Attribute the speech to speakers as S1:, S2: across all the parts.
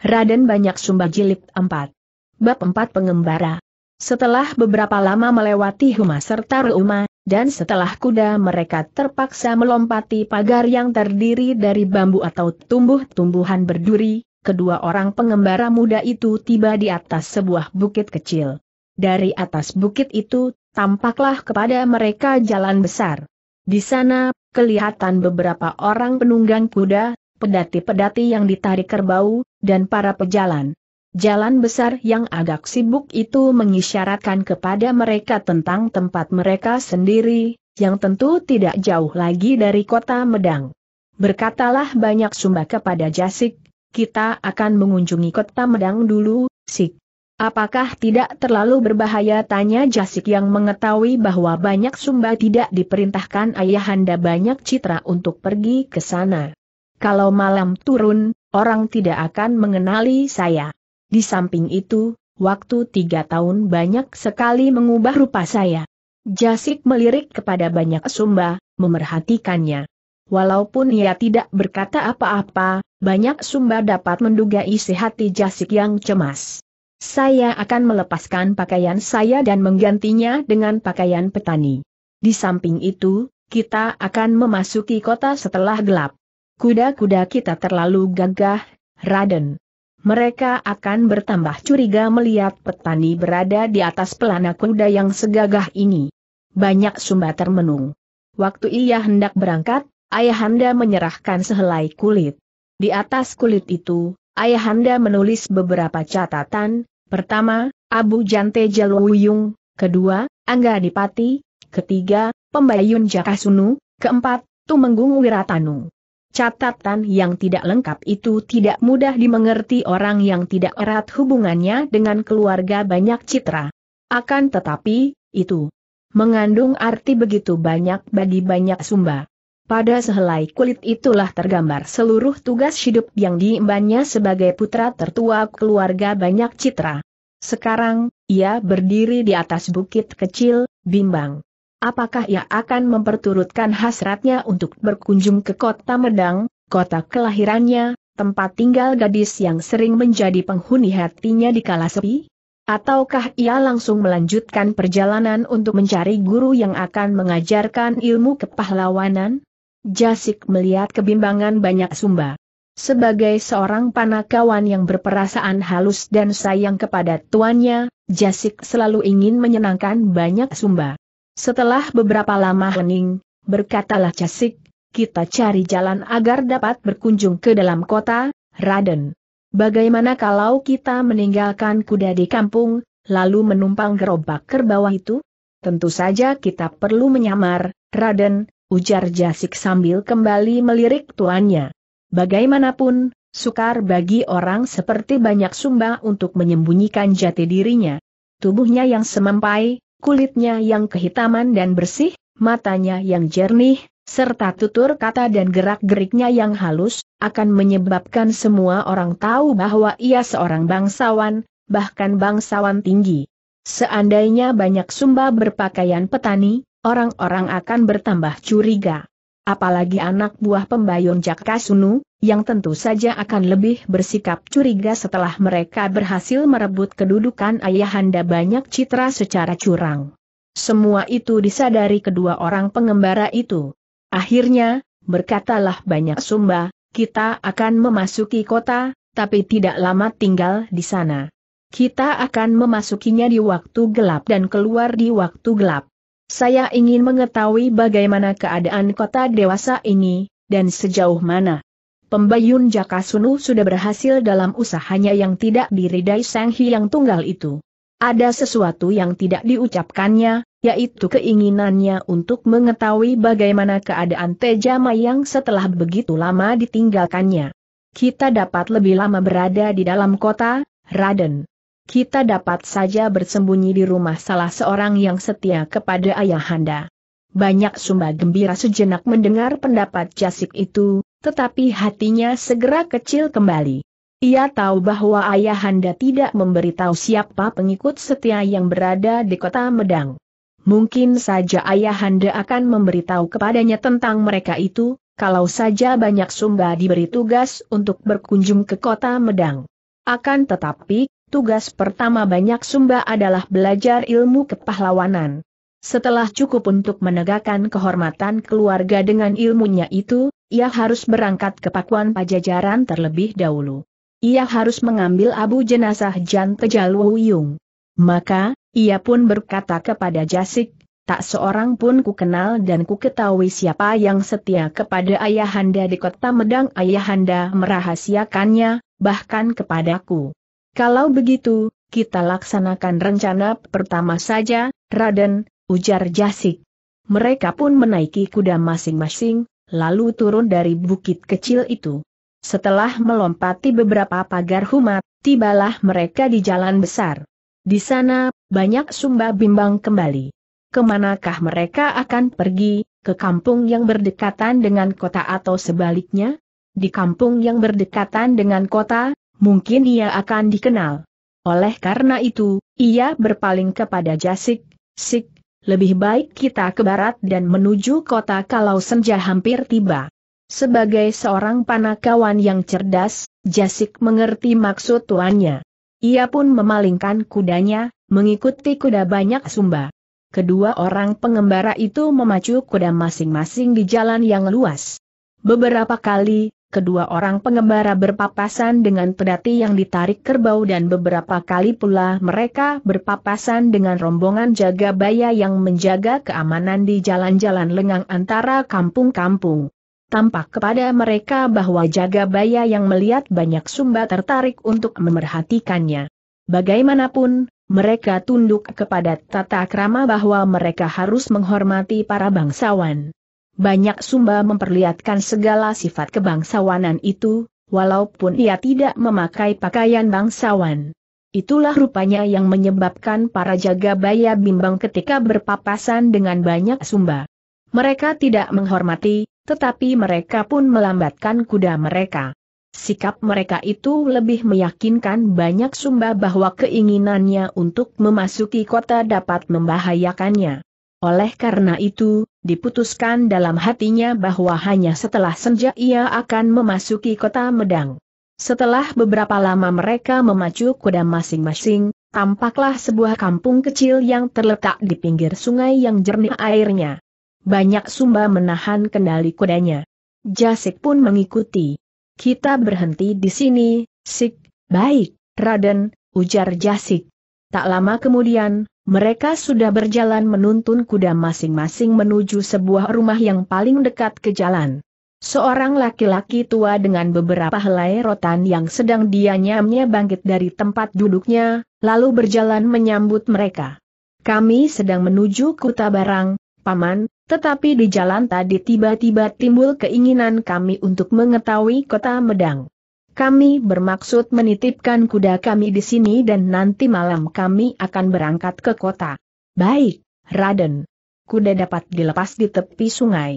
S1: Raden Banyak Sumba Jilid 4. Bab 4 Pengembara. Setelah beberapa lama melewati Huma serta Ruma, dan setelah kuda mereka terpaksa melompati pagar yang terdiri dari bambu atau tumbuh-tumbuhan berduri, kedua orang pengembara muda itu tiba di atas sebuah bukit kecil. Dari atas bukit itu, tampaklah kepada mereka jalan besar. Di sana, kelihatan beberapa orang penunggang kuda, pedati-pedati yang ditarik kerbau, dan para pejalan. Jalan besar yang agak sibuk itu mengisyaratkan kepada mereka tentang tempat mereka sendiri, yang tentu tidak jauh lagi dari kota Medang. Berkatalah banyak sumba kepada Jasik, kita akan mengunjungi kota Medang dulu, Sik. Apakah tidak terlalu berbahaya tanya Jasik yang mengetahui bahwa banyak sumba tidak diperintahkan ayahanda banyak citra untuk pergi ke sana. Kalau malam turun, orang tidak akan mengenali saya. Di samping itu, waktu tiga tahun banyak sekali mengubah rupa saya. Jasik melirik kepada banyak sumba, memerhatikannya. Walaupun ia tidak berkata apa-apa, banyak sumba dapat menduga isi hati Jasik yang cemas. Saya akan melepaskan pakaian saya dan menggantinya dengan pakaian petani. Di samping itu, kita akan memasuki kota setelah gelap. Kuda-kuda kita terlalu gagah, Raden. Mereka akan bertambah curiga melihat petani berada di atas pelana kuda yang segagah ini. Banyak sumba termenung. Waktu ia hendak berangkat, ayahanda menyerahkan sehelai kulit. Di atas kulit itu, ayahanda menulis beberapa catatan, pertama, Abu Jante Jaluyung, kedua, Angga Dipati, ketiga, Pembayun Jakasunu, keempat, Tumenggung Wiratanu. Catatan yang tidak lengkap itu tidak mudah dimengerti orang yang tidak erat hubungannya dengan keluarga banyak citra. Akan tetapi, itu mengandung arti begitu banyak bagi banyak sumba. Pada sehelai kulit itulah tergambar seluruh tugas hidup yang diimbannya sebagai putra tertua keluarga banyak citra. Sekarang, ia berdiri di atas bukit kecil, bimbang. Apakah ia akan memperturutkan hasratnya untuk berkunjung ke kota Medang, kota kelahirannya, tempat tinggal gadis yang sering menjadi penghuni hatinya di kala sepi? Ataukah ia langsung melanjutkan perjalanan untuk mencari guru yang akan mengajarkan ilmu kepahlawanan? Jasik melihat kebimbangan banyak sumba. Sebagai seorang panakawan yang berperasaan halus dan sayang kepada tuannya, Jasik selalu ingin menyenangkan banyak sumba. Setelah beberapa lama hening, berkatalah Casik, kita cari jalan agar dapat berkunjung ke dalam kota, Raden. Bagaimana kalau kita meninggalkan kuda di kampung, lalu menumpang gerobak kerbau itu? Tentu saja kita perlu menyamar, Raden, ujar Jasik sambil kembali melirik tuannya. Bagaimanapun, sukar bagi orang seperti banyak sumba untuk menyembunyikan jati dirinya. Tubuhnya yang semampai, kulitnya yang kehitaman dan bersih, matanya yang jernih, serta tutur kata dan gerak-geriknya yang halus, akan menyebabkan semua orang tahu bahwa ia seorang bangsawan, bahkan bangsawan tinggi. Seandainya banyak sumba berpakaian petani, orang-orang akan bertambah curiga apalagi anak buah pembayun Jakasunu, yang tentu saja akan lebih bersikap curiga setelah mereka berhasil merebut kedudukan ayahanda banyak citra secara curang. Semua itu disadari kedua orang pengembara itu. Akhirnya, berkatalah banyak sumba, kita akan memasuki kota, tapi tidak lama tinggal di sana. Kita akan memasukinya di waktu gelap dan keluar di waktu gelap. Saya ingin mengetahui bagaimana keadaan kota dewasa ini, dan sejauh mana. Pembayun Jaka Sunu sudah berhasil dalam usahanya yang tidak diridai Sang Hyang Tunggal itu. Ada sesuatu yang tidak diucapkannya, yaitu keinginannya untuk mengetahui bagaimana keadaan Teja Mayang setelah begitu lama ditinggalkannya. Kita dapat lebih lama berada di dalam kota, Raden kita dapat saja bersembunyi di rumah salah seorang yang setia kepada ayahanda. Banyak sumba gembira sejenak mendengar pendapat Jasik itu, tetapi hatinya segera kecil kembali. Ia tahu bahwa ayahanda tidak memberitahu siapa pengikut setia yang berada di kota Medang. Mungkin saja ayahanda akan memberitahu kepadanya tentang mereka itu, kalau saja banyak sumba diberi tugas untuk berkunjung ke kota Medang. Akan tetapi, Tugas pertama banyak sumba adalah belajar ilmu kepahlawanan. Setelah cukup untuk menegakkan kehormatan keluarga dengan ilmunya itu, ia harus berangkat ke pakuan pajajaran terlebih dahulu. Ia harus mengambil abu jenazah Jan Wuyung. Maka, ia pun berkata kepada Jasik, tak seorang pun ku kenal dan ku ketahui siapa yang setia kepada ayahanda di kota Medang ayahanda merahasiakannya, bahkan kepadaku. Kalau begitu, kita laksanakan rencana pertama saja, Raden, ujar Jasik. Mereka pun menaiki kuda masing-masing, lalu turun dari bukit kecil itu. Setelah melompati beberapa pagar humat, tibalah mereka di jalan besar. Di sana, banyak sumba bimbang kembali. Kemanakah mereka akan pergi, ke kampung yang berdekatan dengan kota atau sebaliknya? Di kampung yang berdekatan dengan kota, mungkin ia akan dikenal. Oleh karena itu, ia berpaling kepada Jasik, Sik, lebih baik kita ke barat dan menuju kota kalau senja hampir tiba. Sebagai seorang panakawan yang cerdas, Jasik mengerti maksud tuannya. Ia pun memalingkan kudanya, mengikuti kuda banyak sumba. Kedua orang pengembara itu memacu kuda masing-masing di jalan yang luas. Beberapa kali, kedua orang pengembara berpapasan dengan pedati yang ditarik kerbau dan beberapa kali pula mereka berpapasan dengan rombongan jaga baya yang menjaga keamanan di jalan-jalan lengang antara kampung-kampung. Tampak kepada mereka bahwa jaga baya yang melihat banyak sumba tertarik untuk memerhatikannya. Bagaimanapun, mereka tunduk kepada tata krama bahwa mereka harus menghormati para bangsawan banyak Sumba memperlihatkan segala sifat kebangsawanan itu, walaupun ia tidak memakai pakaian bangsawan. Itulah rupanya yang menyebabkan para jaga jagabaya bimbang ketika berpapasan dengan banyak Sumba. Mereka tidak menghormati, tetapi mereka pun melambatkan kuda mereka. Sikap mereka itu lebih meyakinkan banyak Sumba bahwa keinginannya untuk memasuki kota dapat membahayakannya. Oleh karena itu, Diputuskan dalam hatinya bahwa hanya setelah senja ia akan memasuki kota Medang. Setelah beberapa lama mereka memacu kuda masing-masing, tampaklah sebuah kampung kecil yang terletak di pinggir sungai yang jernih airnya. Banyak sumba menahan kendali kudanya. Jasik pun mengikuti. Kita berhenti di sini, Sik, baik, Raden, ujar Jasik. Tak lama kemudian, mereka sudah berjalan menuntun kuda masing-masing menuju sebuah rumah yang paling dekat ke jalan. Seorang laki-laki tua dengan beberapa helai rotan yang sedang dianyamnya bangkit dari tempat duduknya, lalu berjalan menyambut mereka. Kami sedang menuju Kuta Barang, Paman, tetapi di jalan tadi tiba-tiba timbul keinginan kami untuk mengetahui kota Medang. Kami bermaksud menitipkan kuda kami di sini dan nanti malam kami akan berangkat ke kota. Baik, Raden. Kuda dapat dilepas di tepi sungai.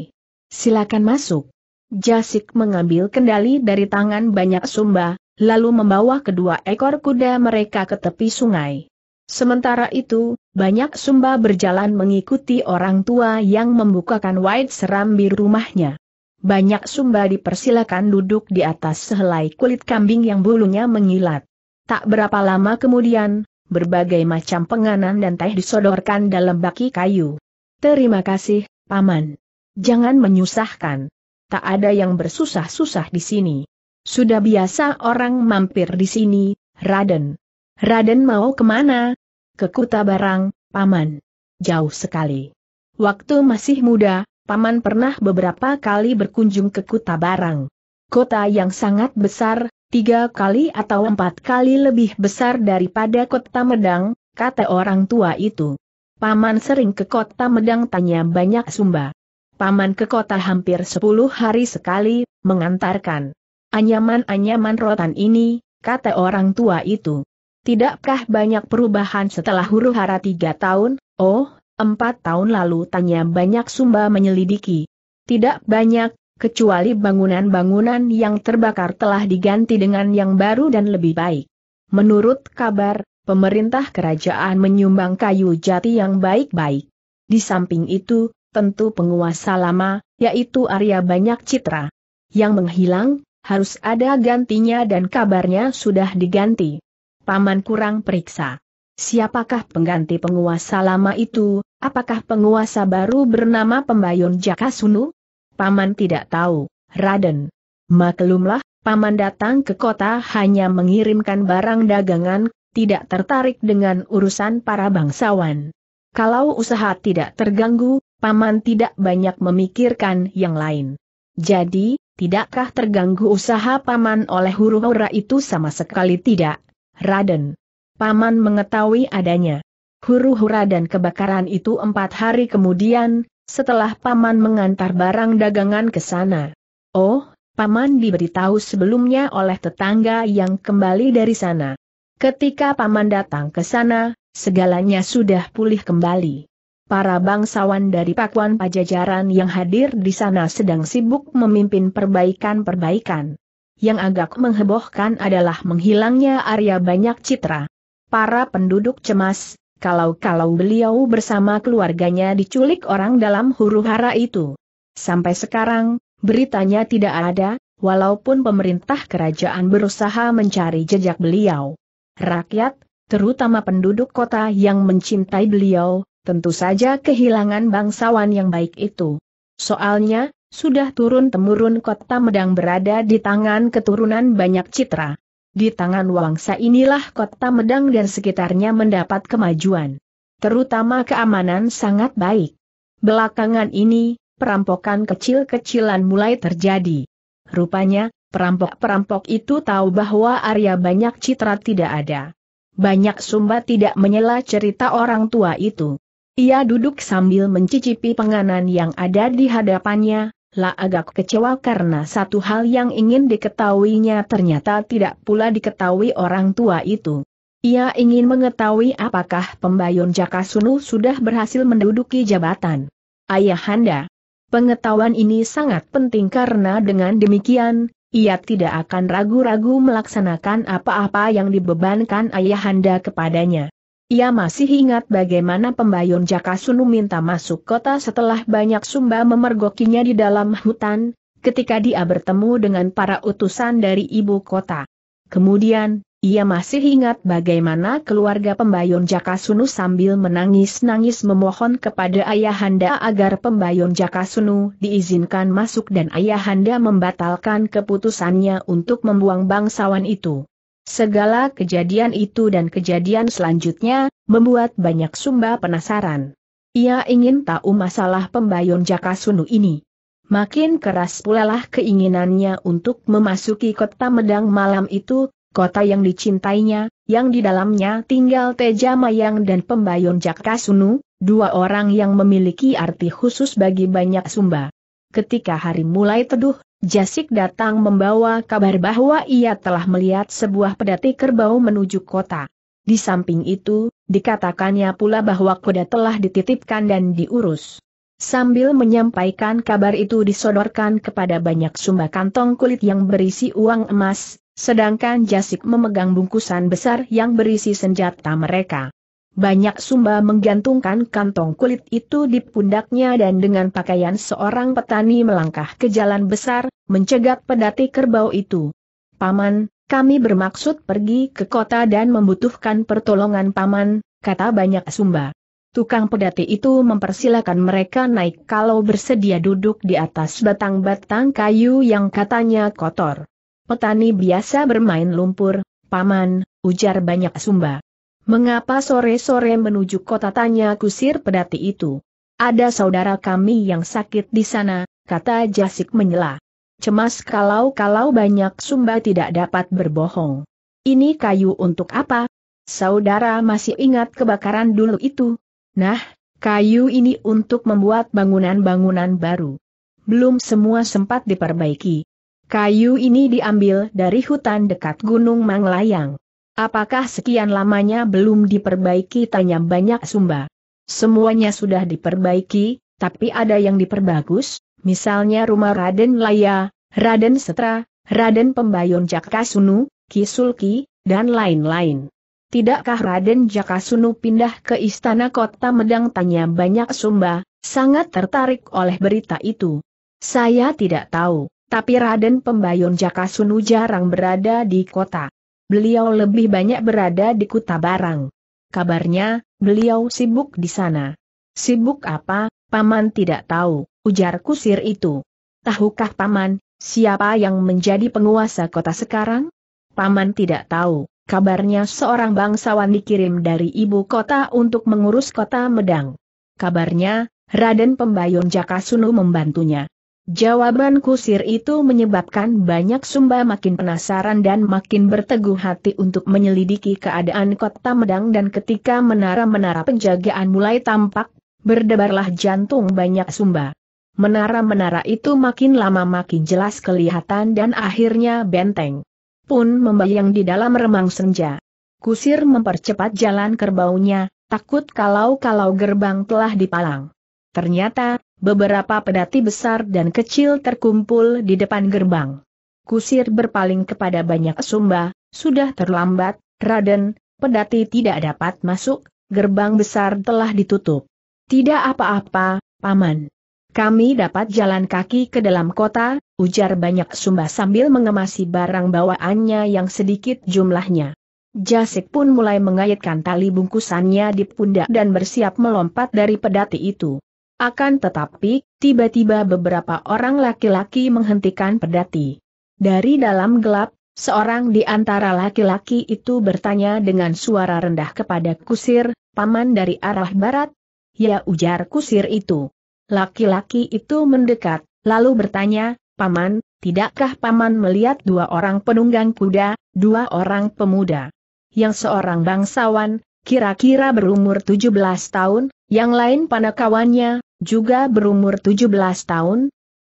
S1: Silakan masuk. Jasik mengambil kendali dari tangan banyak sumba, lalu membawa kedua ekor kuda mereka ke tepi sungai. Sementara itu, banyak sumba berjalan mengikuti orang tua yang membukakan wide serambi rumahnya. Banyak sumba dipersilakan duduk di atas sehelai kulit kambing yang bulunya mengilat. Tak berapa lama kemudian, berbagai macam penganan dan teh disodorkan dalam baki kayu. Terima kasih, Paman. Jangan menyusahkan. Tak ada yang bersusah-susah di sini. Sudah biasa orang mampir di sini, Raden. Raden mau kemana? Ke Kuta Barang, Paman. Jauh sekali. Waktu masih muda, Paman pernah beberapa kali berkunjung ke Kuta Barang. Kota yang sangat besar, tiga kali atau empat kali lebih besar daripada Kota Medang, kata orang tua itu. Paman sering ke Kota Medang tanya banyak sumba. Paman ke kota hampir sepuluh hari sekali, mengantarkan anyaman-anyaman rotan ini, kata orang tua itu. Tidakkah banyak perubahan setelah huru hara tiga tahun? Oh, Empat tahun lalu tanya banyak sumba menyelidiki. Tidak banyak, kecuali bangunan-bangunan yang terbakar telah diganti dengan yang baru dan lebih baik. Menurut kabar, pemerintah kerajaan menyumbang kayu jati yang baik-baik. Di samping itu, tentu penguasa lama, yaitu Arya Banyak Citra. Yang menghilang, harus ada gantinya dan kabarnya sudah diganti. Paman kurang periksa. Siapakah pengganti penguasa lama itu, apakah penguasa baru bernama Pembayun Jakasunu? Paman tidak tahu, Raden. Maklumlah, Paman datang ke kota hanya mengirimkan barang dagangan, tidak tertarik dengan urusan para bangsawan. Kalau usaha tidak terganggu, Paman tidak banyak memikirkan yang lain. Jadi, tidakkah terganggu usaha Paman oleh huru-hura itu sama sekali tidak, Raden? Paman mengetahui adanya. Huru-hura dan kebakaran itu empat hari kemudian, setelah Paman mengantar barang dagangan ke sana. Oh, Paman diberitahu sebelumnya oleh tetangga yang kembali dari sana. Ketika Paman datang ke sana, segalanya sudah pulih kembali. Para bangsawan dari pakuan pajajaran yang hadir di sana sedang sibuk memimpin perbaikan-perbaikan. Yang agak menghebohkan adalah menghilangnya Arya banyak citra para penduduk cemas, kalau-kalau beliau bersama keluarganya diculik orang dalam huru-hara itu. Sampai sekarang, beritanya tidak ada, walaupun pemerintah kerajaan berusaha mencari jejak beliau. Rakyat, terutama penduduk kota yang mencintai beliau, tentu saja kehilangan bangsawan yang baik itu. Soalnya, sudah turun-temurun kota Medang berada di tangan keturunan banyak citra. Di tangan Wangsa inilah kota Medang dan sekitarnya mendapat kemajuan. Terutama keamanan sangat baik. Belakangan ini, perampokan kecil-kecilan mulai terjadi. Rupanya, perampok-perampok itu tahu bahwa Arya banyak citra tidak ada. Banyak Sumba tidak menyela cerita orang tua itu. Ia duduk sambil mencicipi penganan yang ada di hadapannya, La agak kecewa karena satu hal yang ingin diketahuinya ternyata tidak pula diketahui orang tua itu. Ia ingin mengetahui apakah pembayun Jakasunu sudah berhasil menduduki jabatan. Ayahanda, pengetahuan ini sangat penting karena dengan demikian, ia tidak akan ragu-ragu melaksanakan apa-apa yang dibebankan ayahanda kepadanya. Ia masih ingat bagaimana pembayun Sunu minta masuk kota setelah banyak sumba memergokinya di dalam hutan, ketika dia bertemu dengan para utusan dari ibu kota. Kemudian, ia masih ingat bagaimana keluarga pembayun Sunu sambil menangis-nangis memohon kepada ayahanda agar pembayun Sunu diizinkan masuk dan ayahanda membatalkan keputusannya untuk membuang bangsawan itu. Segala kejadian itu dan kejadian selanjutnya, membuat banyak sumba penasaran. Ia ingin tahu masalah pembayon Jakasunu ini. Makin keras pula lah keinginannya untuk memasuki kota Medang malam itu, kota yang dicintainya, yang di dalamnya tinggal Teja Mayang dan pembayon Jakasunu, dua orang yang memiliki arti khusus bagi banyak sumba. Ketika hari mulai teduh, Jasik datang membawa kabar bahwa ia telah melihat sebuah pedati kerbau menuju kota. Di samping itu, dikatakannya pula bahwa kuda telah dititipkan dan diurus. Sambil menyampaikan kabar itu disodorkan kepada banyak sumba kantong kulit yang berisi uang emas, sedangkan Jasik memegang bungkusan besar yang berisi senjata mereka. Banyak sumba menggantungkan kantong kulit itu di pundaknya dan dengan pakaian seorang petani melangkah ke jalan besar, mencegat pedati kerbau itu. Paman, kami bermaksud pergi ke kota dan membutuhkan pertolongan paman, kata banyak sumba. Tukang pedati itu mempersilahkan mereka naik kalau bersedia duduk di atas batang-batang kayu yang katanya kotor. Petani biasa bermain lumpur, paman, ujar banyak sumba. Mengapa sore-sore menuju kota tanya kusir pedati itu? Ada saudara kami yang sakit di sana, kata Jasik menyela. Cemas kalau-kalau banyak sumba tidak dapat berbohong. Ini kayu untuk apa? Saudara masih ingat kebakaran dulu itu? Nah, kayu ini untuk membuat bangunan-bangunan baru. Belum semua sempat diperbaiki. Kayu ini diambil dari hutan dekat Gunung Manglayang. Apakah sekian lamanya belum diperbaiki tanya banyak sumba. Semuanya sudah diperbaiki, tapi ada yang diperbagus, misalnya rumah Raden Laya, Raden Setra, Raden Pembayon Jakasunu, Kisulki, dan lain-lain. Tidakkah Raden Jakasunu pindah ke istana kota Medang tanya banyak sumba, sangat tertarik oleh berita itu. Saya tidak tahu, tapi Raden Pembayon Jakasunu jarang berada di kota beliau lebih banyak berada di Kuta Barang. Kabarnya, beliau sibuk di sana. Sibuk apa, Paman tidak tahu, ujar kusir itu. Tahukah Paman, siapa yang menjadi penguasa kota sekarang? Paman tidak tahu, kabarnya seorang bangsawan dikirim dari ibu kota untuk mengurus kota Medang. Kabarnya, Raden Pembayon Jakasunu membantunya. Jawaban kusir itu menyebabkan banyak sumba makin penasaran dan makin berteguh hati untuk menyelidiki keadaan kota Medang dan ketika menara-menara penjagaan mulai tampak, berdebarlah jantung banyak sumba. Menara-menara itu makin lama makin jelas kelihatan dan akhirnya benteng pun membayang di dalam remang senja. Kusir mempercepat jalan kerbaunya, takut kalau-kalau gerbang telah dipalang. Ternyata, beberapa pedati besar dan kecil terkumpul di depan gerbang. Kusir berpaling kepada banyak sumba, sudah terlambat, Raden, pedati tidak dapat masuk, gerbang besar telah ditutup. Tidak apa-apa, Paman. Kami dapat jalan kaki ke dalam kota, ujar banyak sumba sambil mengemasi barang bawaannya yang sedikit jumlahnya. Jasik pun mulai mengaitkan tali bungkusannya di pundak dan bersiap melompat dari pedati itu. Akan tetapi, tiba-tiba beberapa orang laki-laki menghentikan pedati. Dari dalam gelap, seorang di antara laki-laki itu bertanya dengan suara rendah kepada kusir, paman dari arah barat? Ya ujar kusir itu. Laki-laki itu mendekat, lalu bertanya, paman, tidakkah paman melihat dua orang penunggang kuda, dua orang pemuda? Yang seorang bangsawan, kira-kira berumur 17 tahun, yang lain panakawannya, juga berumur 17 tahun,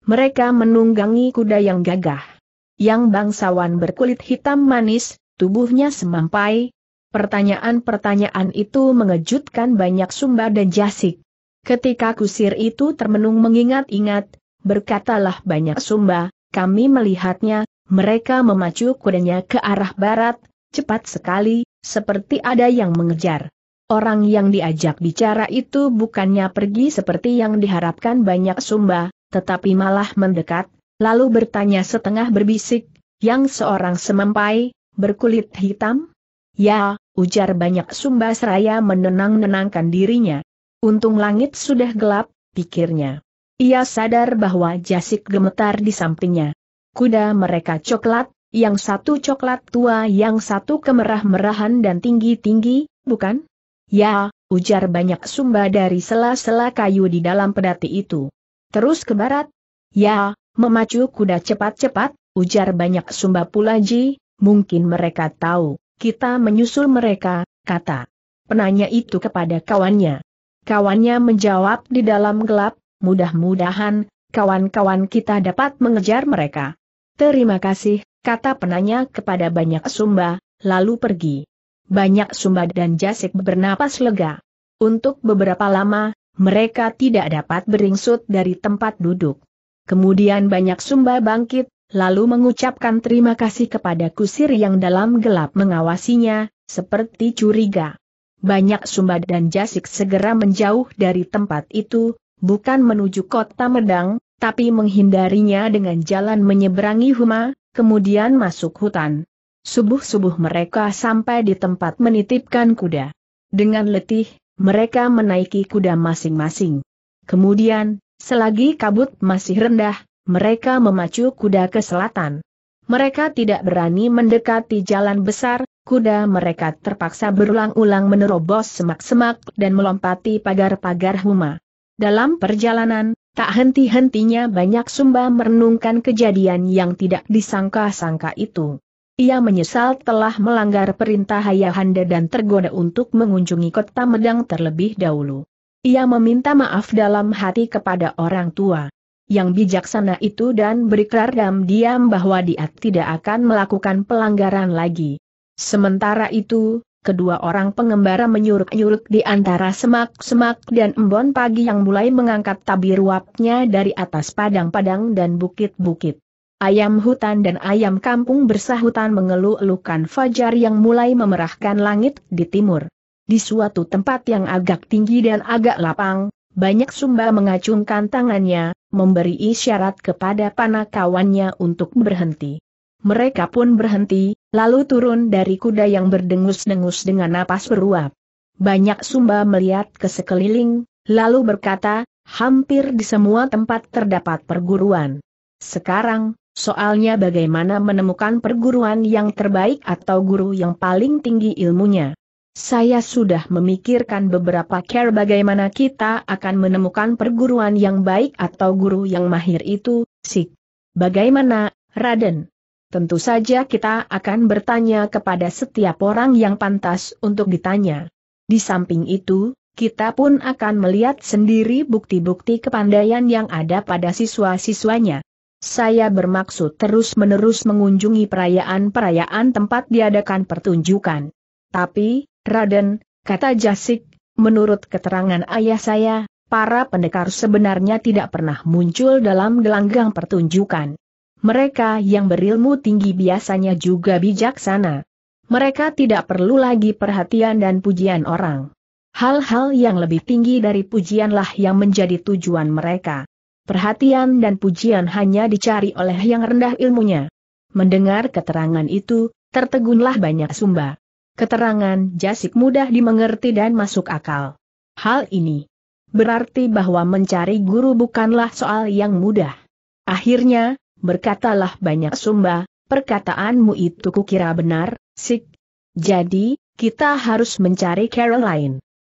S1: mereka menunggangi kuda yang gagah. Yang bangsawan berkulit hitam manis, tubuhnya semampai. Pertanyaan-pertanyaan itu mengejutkan banyak sumba dan jasik. Ketika kusir itu termenung mengingat-ingat, berkatalah banyak sumba, kami melihatnya, mereka memacu kudanya ke arah barat, cepat sekali, seperti ada yang mengejar. Orang yang diajak bicara itu bukannya pergi seperti yang diharapkan banyak sumba, tetapi malah mendekat, lalu bertanya setengah berbisik, yang seorang semempai, berkulit hitam? Ya, ujar banyak sumba seraya menenang-nenangkan dirinya. Untung langit sudah gelap, pikirnya. Ia sadar bahwa jasik gemetar di sampingnya. Kuda mereka coklat, yang satu coklat tua yang satu kemerah-merahan dan tinggi-tinggi, bukan? Ya, ujar banyak sumba dari sela-sela kayu di dalam pedati itu. Terus ke barat? Ya, memacu kuda cepat-cepat, ujar banyak sumba pula Ji, mungkin mereka tahu, kita menyusul mereka, kata. Penanya itu kepada kawannya. Kawannya menjawab di dalam gelap, mudah-mudahan, kawan-kawan kita dapat mengejar mereka. Terima kasih, kata penanya kepada banyak sumba, lalu pergi banyak Sumba dan Jasik bernapas lega. Untuk beberapa lama, mereka tidak dapat beringsut dari tempat duduk. Kemudian banyak Sumba bangkit, lalu mengucapkan terima kasih kepada kusir yang dalam gelap mengawasinya, seperti curiga. Banyak Sumba dan Jasik segera menjauh dari tempat itu, bukan menuju kota Medang, tapi menghindarinya dengan jalan menyeberangi Huma, kemudian masuk hutan. Subuh-subuh mereka sampai di tempat menitipkan kuda. Dengan letih, mereka menaiki kuda masing-masing. Kemudian, selagi kabut masih rendah, mereka memacu kuda ke selatan. Mereka tidak berani mendekati jalan besar, kuda mereka terpaksa berulang-ulang menerobos semak-semak dan melompati pagar-pagar huma. Dalam perjalanan, tak henti-hentinya banyak sumba merenungkan kejadian yang tidak disangka-sangka itu. Ia menyesal telah melanggar perintah Ayahanda dan tergoda untuk mengunjungi kota Medang terlebih dahulu. Ia meminta maaf dalam hati kepada orang tua yang bijaksana itu dan berikrar dalam diam bahwa dia tidak akan melakukan pelanggaran lagi. Sementara itu, kedua orang pengembara menyuruk-nyuruk di antara semak-semak dan embon pagi yang mulai mengangkat tabir uapnya dari atas padang-padang dan bukit-bukit. Ayam hutan dan ayam kampung bersahutan mengeluh-elukan fajar yang mulai memerahkan langit di timur. Di suatu tempat yang agak tinggi dan agak lapang, banyak sumba mengacungkan tangannya, memberi isyarat kepada panakawannya untuk berhenti. Mereka pun berhenti, lalu turun dari kuda yang berdengus-dengus dengan napas beruap. Banyak sumba melihat ke sekeliling, lalu berkata, hampir di semua tempat terdapat perguruan. Sekarang, Soalnya bagaimana menemukan perguruan yang terbaik atau guru yang paling tinggi ilmunya. Saya sudah memikirkan beberapa care bagaimana kita akan menemukan perguruan yang baik atau guru yang mahir itu, Sik. Bagaimana, Raden? Tentu saja kita akan bertanya kepada setiap orang yang pantas untuk ditanya. Di samping itu, kita pun akan melihat sendiri bukti-bukti kepandaian yang ada pada siswa-siswanya. Saya bermaksud terus-menerus mengunjungi perayaan-perayaan tempat diadakan pertunjukan. Tapi, Raden, kata Jasik, menurut keterangan ayah saya, para pendekar sebenarnya tidak pernah muncul dalam gelanggang pertunjukan. Mereka yang berilmu tinggi biasanya juga bijaksana. Mereka tidak perlu lagi perhatian dan pujian orang. Hal-hal yang lebih tinggi dari pujianlah yang menjadi tujuan mereka perhatian dan pujian hanya dicari oleh yang rendah ilmunya. Mendengar keterangan itu, tertegunlah banyak sumba. Keterangan jasik mudah dimengerti dan masuk akal. Hal ini berarti bahwa mencari guru bukanlah soal yang mudah. Akhirnya, berkatalah banyak sumba, perkataanmu itu kukira benar, sik. Jadi, kita harus mencari Carol lain.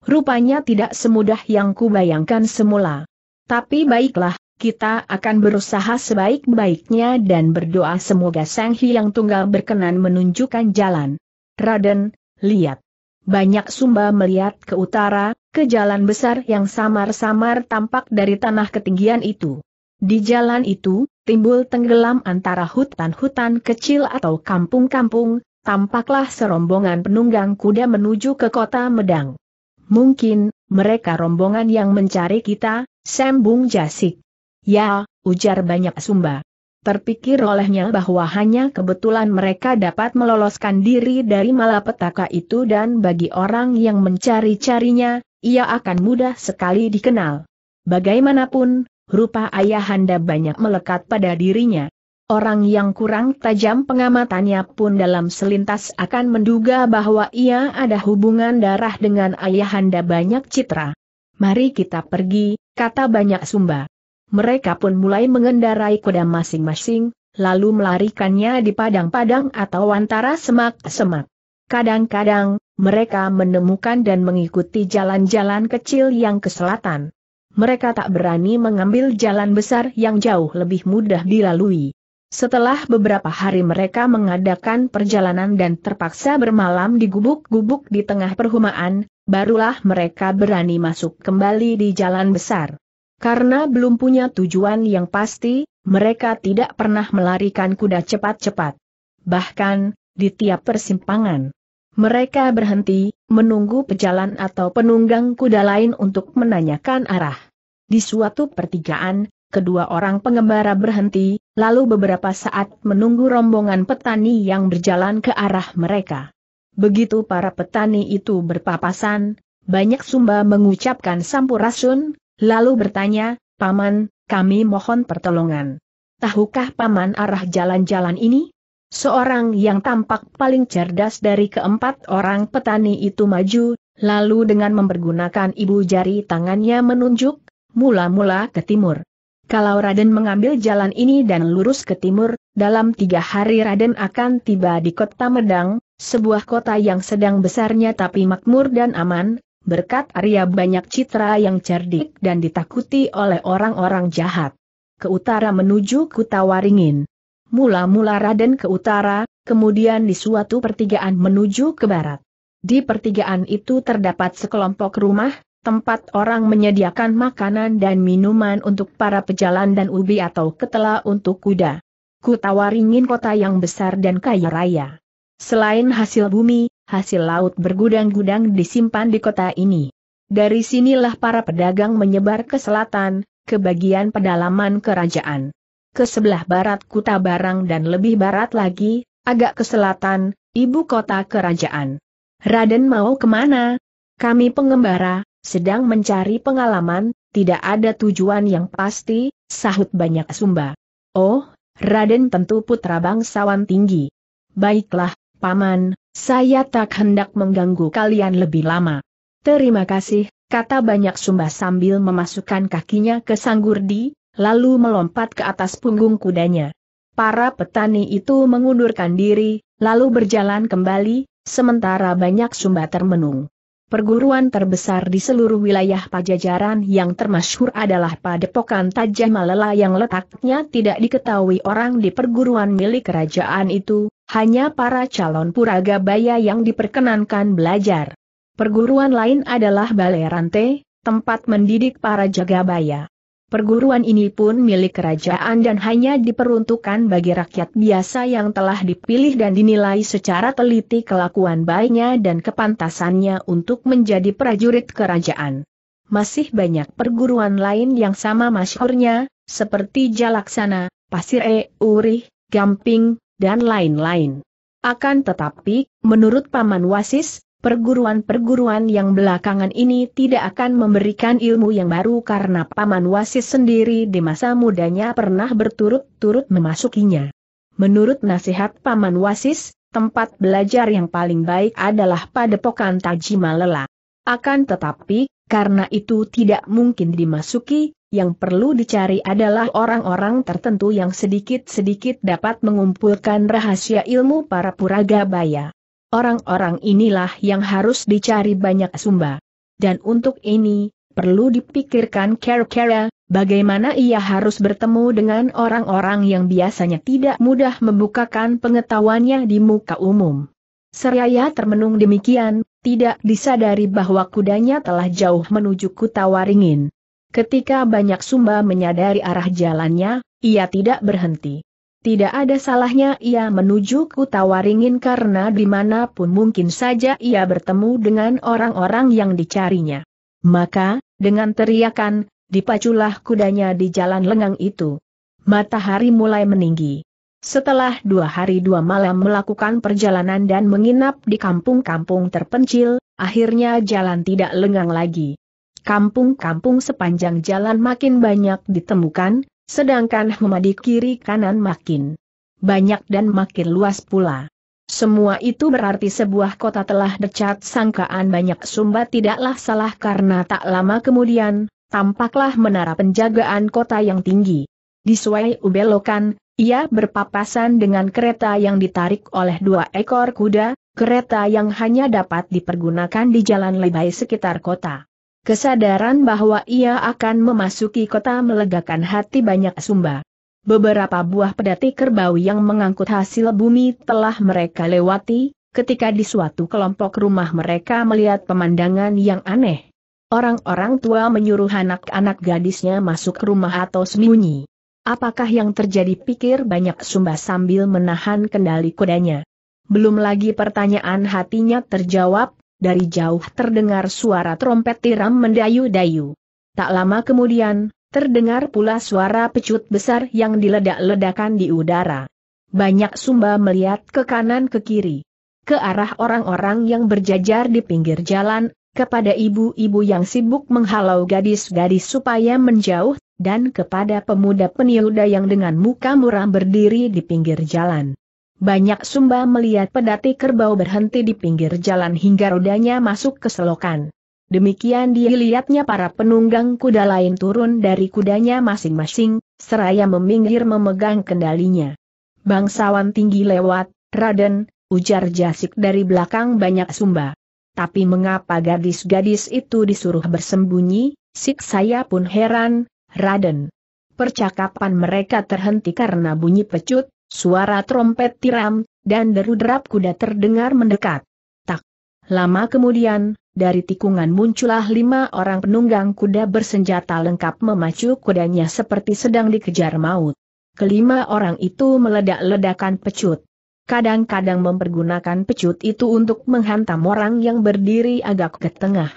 S1: Rupanya tidak semudah yang kubayangkan semula. Tapi baiklah, kita akan berusaha sebaik-baiknya dan berdoa semoga Sang Hyang Tunggal berkenan menunjukkan jalan. Raden, lihat. Banyak sumba melihat ke utara, ke jalan besar yang samar-samar tampak dari tanah ketinggian itu. Di jalan itu, timbul tenggelam antara hutan-hutan kecil atau kampung-kampung, tampaklah serombongan penunggang kuda menuju ke kota Medang. Mungkin, mereka rombongan yang mencari kita, Sembung Jasik. Ya, ujar banyak sumba. Terpikir olehnya bahwa hanya kebetulan mereka dapat meloloskan diri dari malapetaka itu dan bagi orang yang mencari-carinya, ia akan mudah sekali dikenal. Bagaimanapun, rupa ayahanda banyak melekat pada dirinya. Orang yang kurang tajam pengamatannya pun dalam selintas akan menduga bahwa ia ada hubungan darah dengan ayahanda banyak citra. Mari kita pergi, kata banyak sumba. Mereka pun mulai mengendarai kuda masing-masing, lalu melarikannya di padang-padang atau antara semak-semak. Kadang-kadang, mereka menemukan dan mengikuti jalan-jalan kecil yang ke selatan. Mereka tak berani mengambil jalan besar yang jauh lebih mudah dilalui. Setelah beberapa hari mereka mengadakan perjalanan dan terpaksa bermalam di gubuk-gubuk di tengah perhumaan, barulah mereka berani masuk kembali di jalan besar. Karena belum punya tujuan yang pasti, mereka tidak pernah melarikan kuda cepat-cepat. Bahkan, di tiap persimpangan, mereka berhenti, menunggu pejalan atau penunggang kuda lain untuk menanyakan arah. Di suatu pertigaan, kedua orang pengembara berhenti, lalu beberapa saat menunggu rombongan petani yang berjalan ke arah mereka. Begitu para petani itu berpapasan, banyak sumba mengucapkan sampurasun, lalu bertanya, Paman, kami mohon pertolongan. Tahukah Paman arah jalan-jalan ini? Seorang yang tampak paling cerdas dari keempat orang petani itu maju, lalu dengan mempergunakan ibu jari tangannya menunjuk, mula-mula ke timur. Kalau Raden mengambil jalan ini dan lurus ke timur, dalam tiga hari Raden akan tiba di kota Medang, sebuah kota yang sedang besarnya tapi makmur dan aman, berkat Arya banyak citra yang cerdik dan ditakuti oleh orang-orang jahat. Ke utara menuju Kuta Waringin. Mula-mula Raden ke utara, kemudian di suatu pertigaan menuju ke barat. Di pertigaan itu terdapat sekelompok rumah, tempat orang menyediakan makanan dan minuman untuk para pejalan dan ubi atau ketela untuk kuda. Ku tawaringin kota yang besar dan kaya raya. Selain hasil bumi, hasil laut bergudang-gudang disimpan di kota ini. Dari sinilah para pedagang menyebar ke selatan, ke bagian pedalaman kerajaan. Ke sebelah barat kuta barang dan lebih barat lagi, agak ke selatan, ibu kota kerajaan. Raden mau kemana? Kami pengembara, sedang mencari pengalaman, tidak ada tujuan yang pasti, sahut banyak sumba. Oh, Raden tentu putra bangsawan tinggi. Baiklah, Paman, saya tak hendak mengganggu kalian lebih lama. Terima kasih, kata banyak sumba sambil memasukkan kakinya ke sanggurdi, lalu melompat ke atas punggung kudanya. Para petani itu mengundurkan diri, lalu berjalan kembali, sementara banyak sumba termenung. Perguruan terbesar di seluruh wilayah Pajajaran yang termasyhur adalah Padepokan Tajah Malela yang letaknya tidak diketahui orang di perguruan milik kerajaan itu, hanya para calon puragabaya yang diperkenankan belajar. Perguruan lain adalah Balerante, tempat mendidik para jagabaya. Perguruan ini pun milik kerajaan dan hanya diperuntukkan bagi rakyat biasa yang telah dipilih dan dinilai secara teliti kelakuan baiknya dan kepantasannya untuk menjadi prajurit kerajaan. Masih banyak perguruan lain yang sama masyurnya, seperti Jalaksana, Pasir E, Urih, Gamping, dan lain-lain. Akan tetapi, menurut Paman Wasis, perguruan-perguruan yang belakangan ini tidak akan memberikan ilmu yang baru karena Paman Wasis sendiri di masa mudanya pernah berturut-turut memasukinya. Menurut nasihat Paman Wasis, tempat belajar yang paling baik adalah Padepokan Lela. Akan tetapi, karena itu tidak mungkin dimasuki, yang perlu dicari adalah orang-orang tertentu yang sedikit-sedikit dapat mengumpulkan rahasia ilmu para puraga baya. Orang-orang inilah yang harus dicari banyak sumba. Dan untuk ini, perlu dipikirkan Kera-Kera, bagaimana ia harus bertemu dengan orang-orang yang biasanya tidak mudah membukakan pengetahuannya di muka umum. Seraya termenung demikian, tidak disadari bahwa kudanya telah jauh menuju Waringin. Ketika banyak sumba menyadari arah jalannya, ia tidak berhenti. Tidak ada salahnya ia menuju Kutawaringin karena dimanapun mungkin saja ia bertemu dengan orang-orang yang dicarinya. Maka, dengan teriakan, dipaculah kudanya di jalan lengang itu. Matahari mulai meninggi. Setelah dua hari dua malam melakukan perjalanan dan menginap di kampung-kampung terpencil, akhirnya jalan tidak lengang lagi. Kampung-kampung sepanjang jalan makin banyak ditemukan, Sedangkan Huma kiri kanan makin banyak dan makin luas pula. Semua itu berarti sebuah kota telah decat sangkaan banyak sumba tidaklah salah karena tak lama kemudian, tampaklah menara penjagaan kota yang tinggi. Di Disuai ubelokan, ia berpapasan dengan kereta yang ditarik oleh dua ekor kuda, kereta yang hanya dapat dipergunakan di jalan lebay sekitar kota. Kesadaran bahwa ia akan memasuki kota melegakan hati banyak sumba. Beberapa buah pedati kerbau yang mengangkut hasil bumi telah mereka lewati, ketika di suatu kelompok rumah mereka melihat pemandangan yang aneh. Orang-orang tua menyuruh anak-anak gadisnya masuk rumah atau sembunyi. Apakah yang terjadi pikir banyak sumba sambil menahan kendali kudanya. Belum lagi pertanyaan hatinya terjawab, dari jauh terdengar suara trompet tiram mendayu-dayu. Tak lama kemudian, terdengar pula suara pecut besar yang diledak-ledakan di udara. Banyak sumba melihat ke kanan ke kiri. Ke arah orang-orang yang berjajar di pinggir jalan, kepada ibu-ibu yang sibuk menghalau gadis-gadis supaya menjauh, dan kepada pemuda peniuda yang dengan muka muram berdiri di pinggir jalan. Banyak Sumba melihat pedati kerbau berhenti di pinggir jalan hingga rodanya masuk ke selokan. Demikian dilihatnya para penunggang kuda lain turun dari kudanya masing-masing, seraya meminggir memegang kendalinya. Bangsawan tinggi lewat, Raden, ujar Jasik dari belakang banyak Sumba. Tapi mengapa gadis-gadis itu disuruh bersembunyi, sik saya pun heran, Raden. Percakapan mereka terhenti karena bunyi pecut, Suara trompet tiram, dan deru derap kuda terdengar mendekat. Tak lama kemudian, dari tikungan muncullah lima orang penunggang kuda bersenjata lengkap memacu kudanya seperti sedang dikejar maut. Kelima orang itu meledak-ledakan pecut. Kadang-kadang mempergunakan pecut itu untuk menghantam orang yang berdiri agak ke tengah.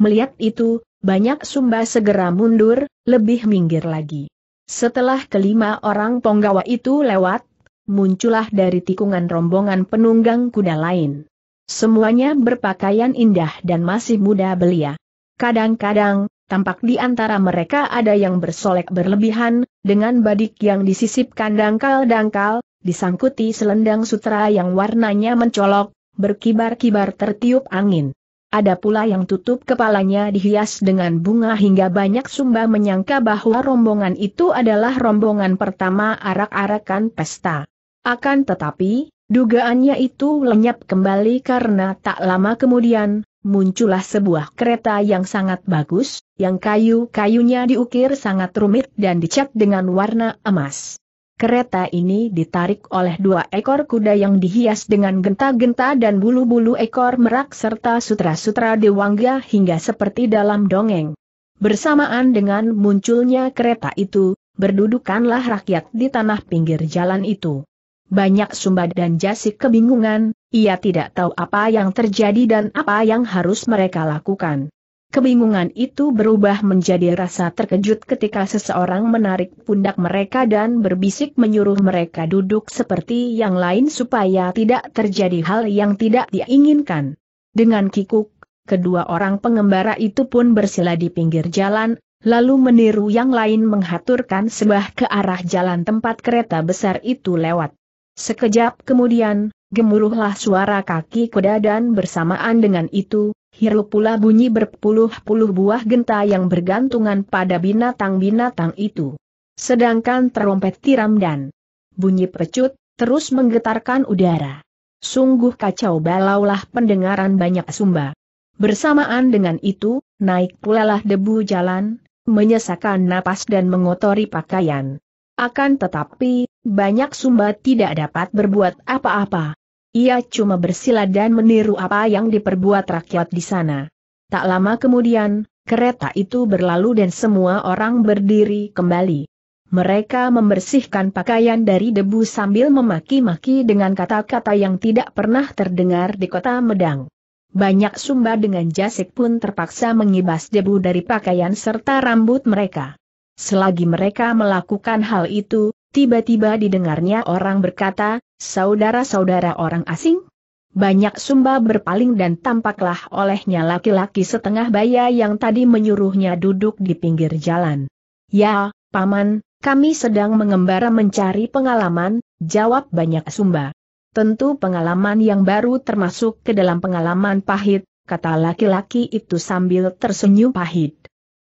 S1: Melihat itu, banyak sumba segera mundur, lebih minggir lagi. Setelah kelima orang penggawa itu lewat, muncullah dari tikungan rombongan penunggang kuda lain. Semuanya berpakaian indah dan masih muda belia. Kadang-kadang, tampak di antara mereka ada yang bersolek berlebihan, dengan badik yang disisipkan dangkal-dangkal, disangkuti selendang sutra yang warnanya mencolok, berkibar-kibar tertiup angin. Ada pula yang tutup kepalanya dihias dengan bunga hingga banyak sumba menyangka bahwa rombongan itu adalah rombongan pertama arak-arakan pesta. Akan tetapi, dugaannya itu lenyap kembali karena tak lama kemudian, muncullah sebuah kereta yang sangat bagus, yang kayu-kayunya diukir sangat rumit dan dicat dengan warna emas. Kereta ini ditarik oleh dua ekor kuda yang dihias dengan genta-genta dan bulu-bulu ekor merak serta sutra-sutra dewangga hingga seperti dalam dongeng. Bersamaan dengan munculnya kereta itu, berdudukanlah rakyat di tanah pinggir jalan itu. Banyak sumbat dan Jasik kebingungan, ia tidak tahu apa yang terjadi dan apa yang harus mereka lakukan. Kebingungan itu berubah menjadi rasa terkejut ketika seseorang menarik pundak mereka dan berbisik menyuruh mereka duduk seperti yang lain supaya tidak terjadi hal yang tidak diinginkan. Dengan kikuk, kedua orang pengembara itu pun bersila di pinggir jalan, lalu meniru yang lain menghaturkan sebah ke arah jalan tempat kereta besar itu lewat. Sekejap kemudian, gemuruhlah suara kaki kuda dan bersamaan dengan itu, hirup pula bunyi berpuluh-puluh buah genta yang bergantungan pada binatang-binatang itu. Sedangkan terompet tiram dan bunyi pecut, terus menggetarkan udara. Sungguh kacau balaulah pendengaran banyak sumba. Bersamaan dengan itu, naik pulalah debu jalan, menyesakan napas dan mengotori pakaian. Akan tetapi, banyak sumba tidak dapat berbuat apa-apa. Ia cuma bersila dan meniru apa yang diperbuat rakyat di sana. Tak lama kemudian, kereta itu berlalu dan semua orang berdiri kembali. Mereka membersihkan pakaian dari debu sambil memaki-maki dengan kata-kata yang tidak pernah terdengar di kota Medang. Banyak sumba dengan jasik pun terpaksa mengibas debu dari pakaian serta rambut mereka. Selagi mereka melakukan hal itu, tiba-tiba didengarnya orang berkata, saudara-saudara orang asing? Banyak sumba berpaling dan tampaklah olehnya laki-laki setengah baya yang tadi menyuruhnya duduk di pinggir jalan. Ya, Paman, kami sedang mengembara mencari pengalaman, jawab banyak sumba. Tentu pengalaman yang baru termasuk ke dalam pengalaman pahit, kata laki-laki itu sambil tersenyum pahit.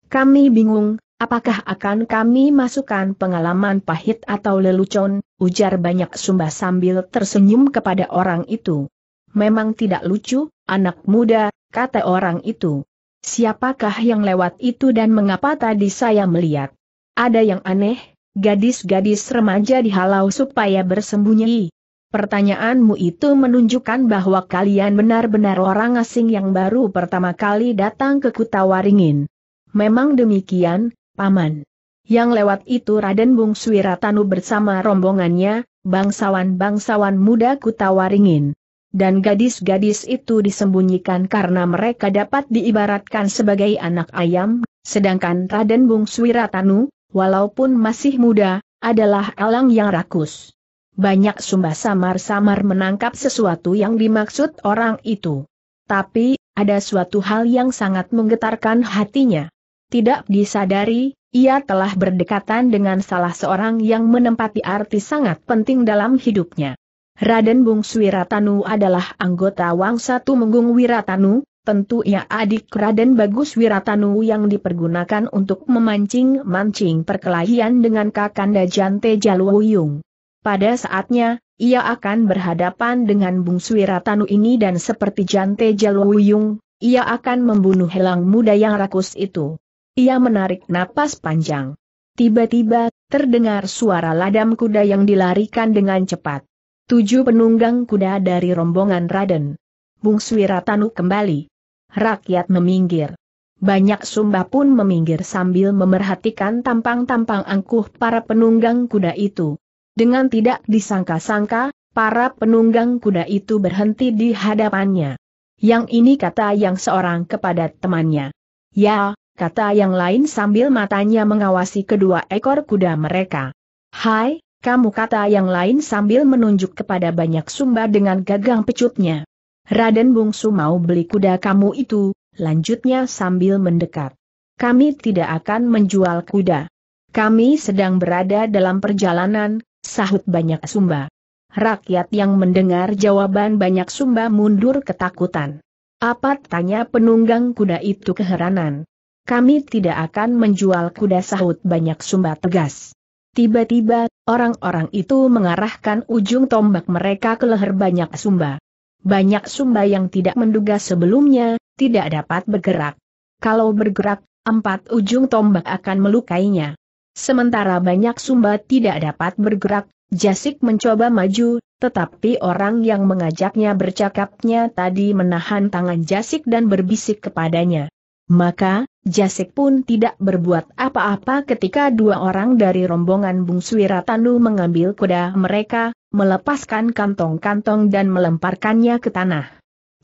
S1: Kami bingung, Apakah akan kami masukkan pengalaman pahit atau lelucon, ujar banyak sumba sambil tersenyum kepada orang itu. Memang tidak lucu, anak muda, kata orang itu. Siapakah yang lewat itu dan mengapa tadi saya melihat? Ada yang aneh, gadis-gadis remaja dihalau supaya bersembunyi. Pertanyaanmu itu menunjukkan bahwa kalian benar-benar orang asing yang baru pertama kali datang ke Kutawaringin. Memang demikian, Paman. Yang lewat itu Raden Bung Suwiratanu bersama rombongannya, bangsawan-bangsawan muda Kutawaringin. Dan gadis-gadis itu disembunyikan karena mereka dapat diibaratkan sebagai anak ayam, sedangkan Raden Bung Suwiratanu, walaupun masih muda, adalah elang yang rakus. Banyak sumba samar-samar menangkap sesuatu yang dimaksud orang itu. Tapi, ada suatu hal yang sangat menggetarkan hatinya. Tidak disadari, ia telah berdekatan dengan salah seorang yang menempati arti sangat penting dalam hidupnya. Raden Bung Wiratanu adalah anggota Wangsa Tumenggung Wiratanu, tentu ia adik Raden Bagus Wiratanu yang dipergunakan untuk memancing-mancing perkelahian dengan Kakanda Jante Jaluwuyung. Pada saatnya, ia akan berhadapan dengan Bung Wiratanu ini dan seperti Jante Jaluwuyung, ia akan membunuh helang muda yang rakus itu. Ia menarik napas panjang. Tiba-tiba, terdengar suara ladam kuda yang dilarikan dengan cepat. Tujuh penunggang kuda dari rombongan Raden. Bung Swiratanu kembali. Rakyat meminggir. Banyak sumba pun meminggir sambil memerhatikan tampang-tampang angkuh para penunggang kuda itu. Dengan tidak disangka-sangka, para penunggang kuda itu berhenti di hadapannya. Yang ini kata yang seorang kepada temannya. Ya, kata yang lain sambil matanya mengawasi kedua ekor kuda mereka. Hai, kamu kata yang lain sambil menunjuk kepada banyak sumba dengan gagang pecutnya. Raden Bungsu mau beli kuda kamu itu, lanjutnya sambil mendekat. Kami tidak akan menjual kuda. Kami sedang berada dalam perjalanan, sahut banyak sumba. Rakyat yang mendengar jawaban banyak sumba mundur ketakutan. Apa tanya penunggang kuda itu keheranan? Kami tidak akan menjual kuda sahut banyak sumba tegas. Tiba-tiba, orang-orang itu mengarahkan ujung tombak mereka ke leher banyak sumba. Banyak sumba yang tidak menduga sebelumnya, tidak dapat bergerak. Kalau bergerak, empat ujung tombak akan melukainya. Sementara banyak sumba tidak dapat bergerak, Jasik mencoba maju, tetapi orang yang mengajaknya bercakapnya tadi menahan tangan Jasik dan berbisik kepadanya. Maka, Jasek pun tidak berbuat apa-apa ketika dua orang dari rombongan Bung Suwiratanu mengambil kuda mereka, melepaskan kantong-kantong dan melemparkannya ke tanah.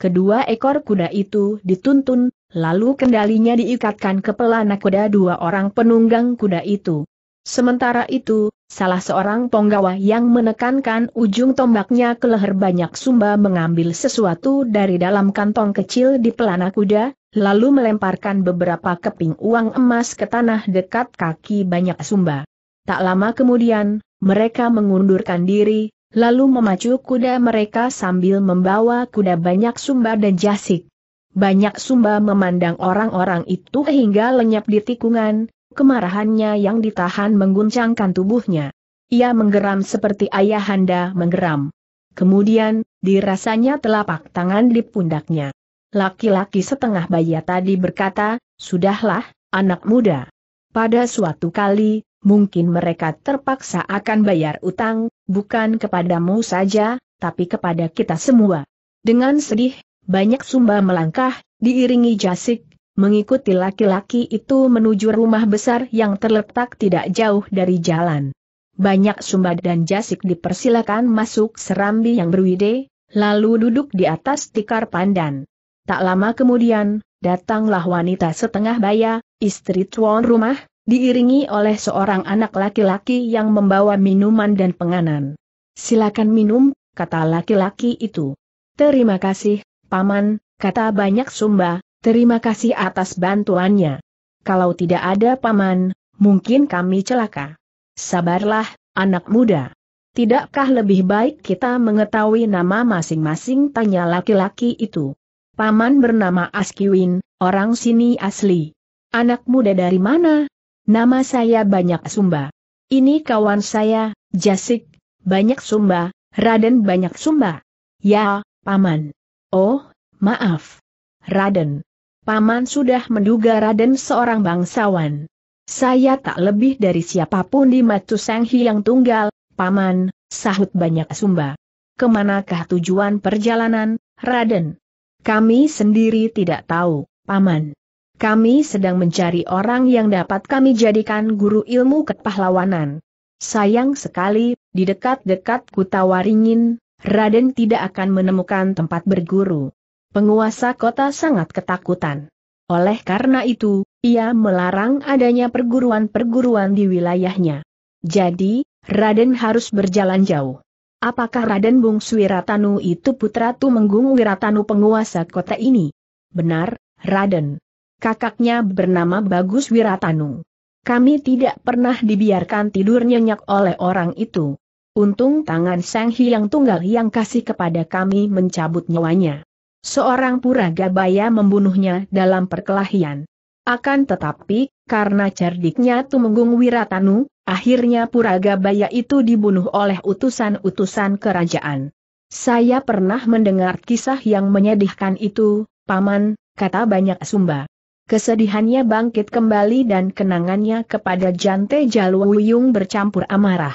S1: Kedua ekor kuda itu dituntun, lalu kendalinya diikatkan ke pelana kuda dua orang penunggang kuda itu. Sementara itu, salah seorang penggawa yang menekankan ujung tombaknya ke leher banyak sumba mengambil sesuatu dari dalam kantong kecil di pelana kuda, lalu melemparkan beberapa keping uang emas ke tanah dekat kaki banyak sumba. Tak lama kemudian, mereka mengundurkan diri, lalu memacu kuda mereka sambil membawa kuda banyak sumba dan jasik. Banyak sumba memandang orang-orang itu hingga lenyap di tikungan, kemarahannya yang ditahan mengguncangkan tubuhnya. Ia menggeram seperti ayahanda menggeram. Kemudian, dirasanya telapak tangan di pundaknya. Laki-laki setengah bayi tadi berkata, Sudahlah, anak muda. Pada suatu kali, mungkin mereka terpaksa akan bayar utang, bukan kepadamu saja, tapi kepada kita semua. Dengan sedih, banyak sumba melangkah, diiringi jasik, mengikuti laki-laki itu menuju rumah besar yang terletak tidak jauh dari jalan. Banyak sumba dan jasik dipersilakan masuk serambi yang berwide, lalu duduk di atas tikar pandan. Tak lama kemudian, datanglah wanita setengah baya, istri tuan rumah, diiringi oleh seorang anak laki-laki yang membawa minuman dan penganan. Silakan minum, kata laki-laki itu. Terima kasih, Paman, kata banyak sumba, terima kasih atas bantuannya. Kalau tidak ada Paman, mungkin kami celaka. Sabarlah, anak muda. Tidakkah lebih baik kita mengetahui nama masing-masing tanya laki-laki itu? Paman bernama Askiwin, orang sini asli. Anak muda dari mana? Nama saya Banyak Sumba. Ini kawan saya, Jasik, Banyak Sumba, Raden Banyak Sumba. Ya, Paman. Oh, maaf. Raden. Paman sudah menduga Raden seorang bangsawan. Saya tak lebih dari siapapun di Matu Sanghi yang tunggal, Paman, sahut banyak sumba. Kemanakah tujuan perjalanan, Raden? Kami sendiri tidak tahu, Paman. Kami sedang mencari orang yang dapat kami jadikan guru ilmu kepahlawanan. Sayang sekali, di dekat-dekat Waringin, Raden tidak akan menemukan tempat berguru. Penguasa kota sangat ketakutan. Oleh karena itu, ia melarang adanya perguruan-perguruan di wilayahnya. Jadi, Raden harus berjalan jauh. Apakah Raden Bung Wiratanu itu putra Tumenggung Wiratanu penguasa kota ini? Benar, Raden. Kakaknya bernama Bagus Wiratanu. Kami tidak pernah dibiarkan tidur nyenyak oleh orang itu. Untung tangan Sang Hyang Tunggal yang kasih kepada kami mencabut nyawanya. Seorang puragabaya membunuhnya dalam perkelahian. Akan tetapi, karena cerdiknya Tumenggung Wiratanu, akhirnya Puragabaya itu dibunuh oleh utusan-utusan kerajaan. Saya pernah mendengar kisah yang menyedihkan itu, Paman, kata banyak sumba. Kesedihannya bangkit kembali dan kenangannya kepada Jante Jaluwuyung bercampur amarah.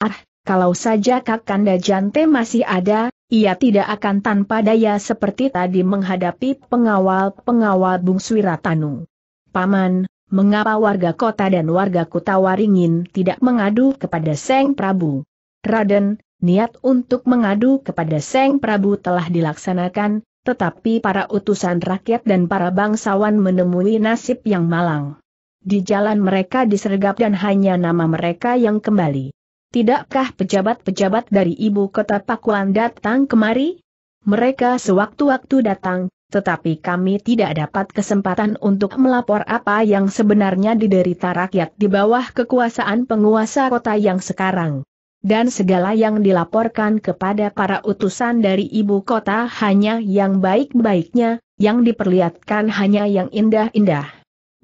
S1: Ah, kalau saja Kakanda Jante masih ada, ia tidak akan tanpa daya seperti tadi menghadapi pengawal-pengawal Bung Swiratanu. Paman, Mengapa warga kota dan warga kota Waringin tidak mengadu kepada Seng Prabu? Raden, niat untuk mengadu kepada Seng Prabu telah dilaksanakan, tetapi para utusan rakyat dan para bangsawan menemui nasib yang malang. Di jalan mereka disergap dan hanya nama mereka yang kembali. Tidakkah pejabat-pejabat dari ibu kota Pakuan datang kemari? Mereka sewaktu-waktu datang, tetapi kami tidak dapat kesempatan untuk melapor apa yang sebenarnya diderita rakyat di bawah kekuasaan penguasa kota yang sekarang. Dan segala yang dilaporkan kepada para utusan dari ibu kota hanya yang baik-baiknya, yang diperlihatkan hanya yang indah-indah.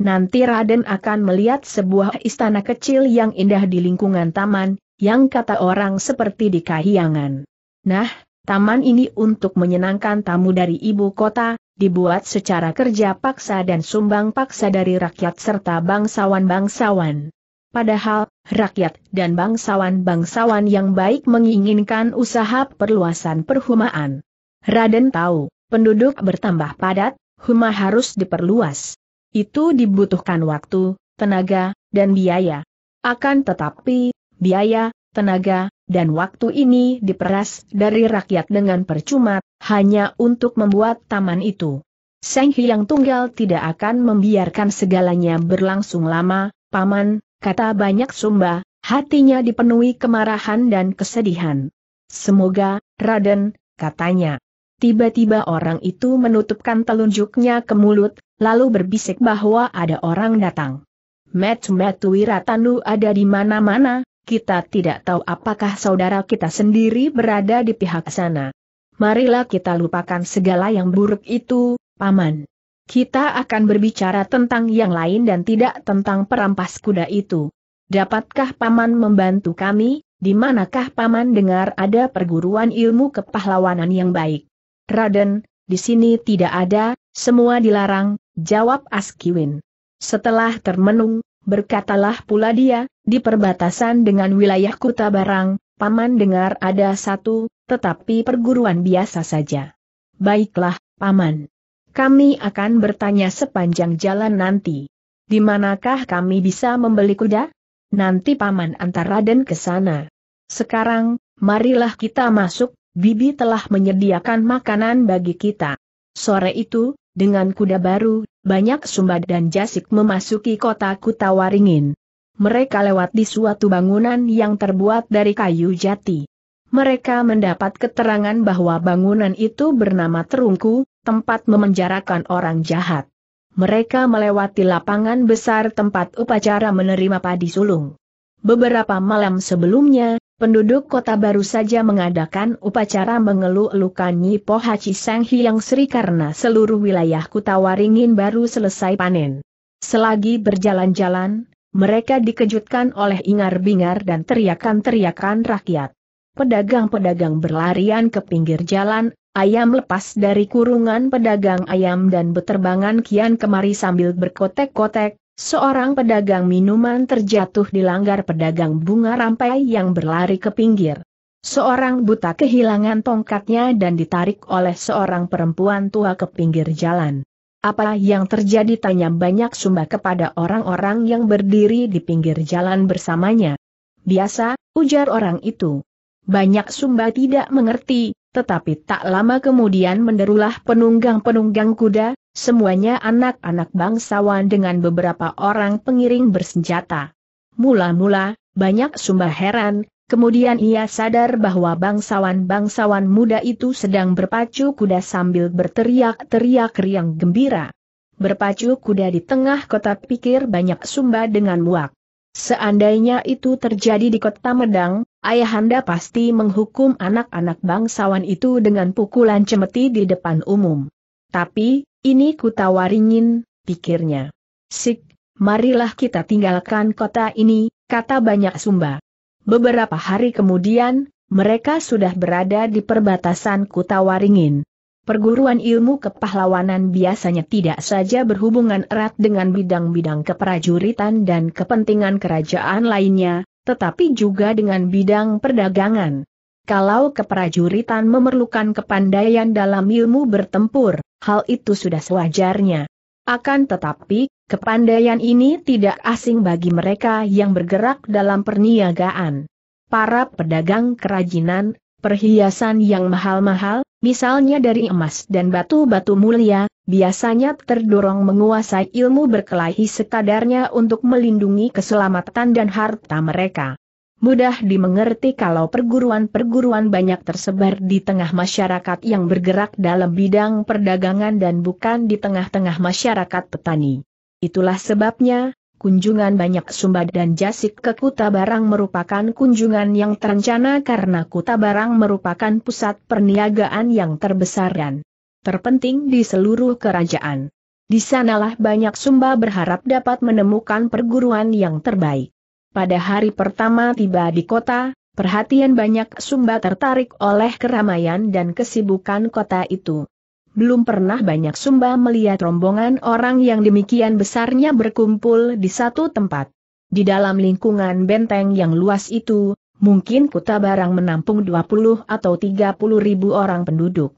S1: Nanti Raden akan melihat sebuah istana kecil yang indah di lingkungan taman, yang kata orang seperti di kahiyangan. Nah, Taman ini untuk menyenangkan tamu dari ibu kota, dibuat secara kerja paksa dan sumbang paksa dari rakyat serta bangsawan-bangsawan. Padahal, rakyat dan bangsawan-bangsawan yang baik menginginkan usaha perluasan perhumaan. Raden tahu, penduduk bertambah padat, huma harus diperluas. Itu dibutuhkan waktu, tenaga, dan biaya. Akan tetapi, biaya, tenaga, dan waktu ini diperas dari rakyat dengan percuma, hanya untuk membuat taman itu. Seng Hyang Tunggal tidak akan membiarkan segalanya berlangsung lama, Paman, kata banyak sumba, hatinya dipenuhi kemarahan dan kesedihan. Semoga, Raden, katanya. Tiba-tiba orang itu menutupkan telunjuknya ke mulut, lalu berbisik bahwa ada orang datang. Metu-metu wiratanu ada di mana-mana, kita tidak tahu apakah saudara kita sendiri berada di pihak sana. Marilah kita lupakan segala yang buruk itu, Paman. Kita akan berbicara tentang yang lain dan tidak tentang perampas kuda itu. Dapatkah Paman membantu kami? Di manakah Paman dengar ada perguruan ilmu kepahlawanan yang baik? Raden, di sini tidak ada, semua dilarang, jawab Askiwin. Setelah termenung, berkatalah pula dia, di perbatasan dengan wilayah Kuta Barang, Paman dengar ada satu, tetapi perguruan biasa saja. Baiklah, Paman. Kami akan bertanya sepanjang jalan nanti. Di manakah kami bisa membeli kuda? Nanti Paman antar Raden ke sana. Sekarang, marilah kita masuk, Bibi telah menyediakan makanan bagi kita. Sore itu, dengan kuda baru, banyak Sumbat dan Jasik memasuki kota Kutawaringin. Mereka lewat di suatu bangunan yang terbuat dari kayu jati. Mereka mendapat keterangan bahwa bangunan itu bernama Terungku, tempat memenjarakan orang jahat. Mereka melewati lapangan besar tempat upacara menerima padi sulung. Beberapa malam sebelumnya, penduduk kota baru saja mengadakan upacara mengeluh-elukan Nyi Haji Sang Hyang Sri karena seluruh wilayah Kutawaringin baru selesai panen. Selagi berjalan-jalan, mereka dikejutkan oleh ingar-bingar dan teriakan-teriakan rakyat. Pedagang-pedagang berlarian ke pinggir jalan, ayam lepas dari kurungan pedagang ayam dan beterbangan kian kemari sambil berkotek-kotek, seorang pedagang minuman terjatuh di langgar pedagang bunga rampai yang berlari ke pinggir. Seorang buta kehilangan tongkatnya dan ditarik oleh seorang perempuan tua ke pinggir jalan. Apa yang terjadi tanya banyak sumba kepada orang-orang yang berdiri di pinggir jalan bersamanya. Biasa, ujar orang itu. Banyak sumba tidak mengerti, tetapi tak lama kemudian menderulah penunggang-penunggang kuda, semuanya anak-anak bangsawan dengan beberapa orang pengiring bersenjata. Mula-mula, banyak sumba heran, Kemudian ia sadar bahwa bangsawan-bangsawan muda itu sedang berpacu kuda sambil berteriak-teriak riang gembira. Berpacu kuda di tengah kota pikir banyak sumba dengan muak. Seandainya itu terjadi di kota Medang, ayahanda pasti menghukum anak-anak bangsawan itu dengan pukulan cemeti di depan umum. Tapi, ini ku tawaringin, pikirnya. Sik, marilah kita tinggalkan kota ini, kata banyak sumba. Beberapa hari kemudian, mereka sudah berada di perbatasan Kuta Waringin. Perguruan ilmu kepahlawanan biasanya tidak saja berhubungan erat dengan bidang-bidang keprajuritan dan kepentingan kerajaan lainnya, tetapi juga dengan bidang perdagangan. Kalau keprajuritan memerlukan kepandaian dalam ilmu bertempur, hal itu sudah sewajarnya. Akan tetapi, kepandaian ini tidak asing bagi mereka yang bergerak dalam perniagaan. Para pedagang kerajinan, perhiasan yang mahal-mahal, misalnya dari emas dan batu-batu mulia, biasanya terdorong menguasai ilmu berkelahi sekadarnya untuk melindungi keselamatan dan harta mereka mudah dimengerti kalau perguruan-perguruan banyak tersebar di tengah masyarakat yang bergerak dalam bidang perdagangan dan bukan di tengah-tengah masyarakat petani. Itulah sebabnya, kunjungan banyak Sumba dan Jasik ke Kuta Barang merupakan kunjungan yang terencana karena Kuta Barang merupakan pusat perniagaan yang terbesar dan terpenting di seluruh kerajaan. Di sanalah banyak Sumba berharap dapat menemukan perguruan yang terbaik. Pada hari pertama tiba di kota, perhatian banyak sumba tertarik oleh keramaian dan kesibukan kota itu. Belum pernah banyak Sumba melihat rombongan orang yang demikian besarnya berkumpul di satu tempat. Di dalam lingkungan benteng yang luas itu, mungkin kota barang menampung 20 atau 30 ribu orang penduduk.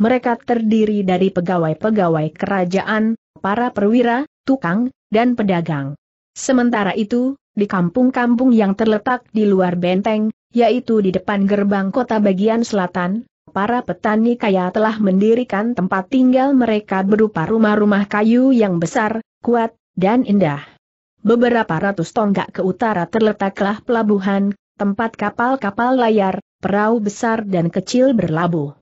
S1: Mereka terdiri dari pegawai-pegawai kerajaan, para perwira, tukang, dan pedagang. Sementara itu, di kampung-kampung yang terletak di luar benteng, yaitu di depan gerbang kota bagian selatan, para petani kaya telah mendirikan tempat tinggal mereka berupa rumah-rumah kayu yang besar, kuat, dan indah. Beberapa ratus tonggak ke utara terletaklah pelabuhan, tempat kapal-kapal layar, perahu besar dan kecil berlabuh.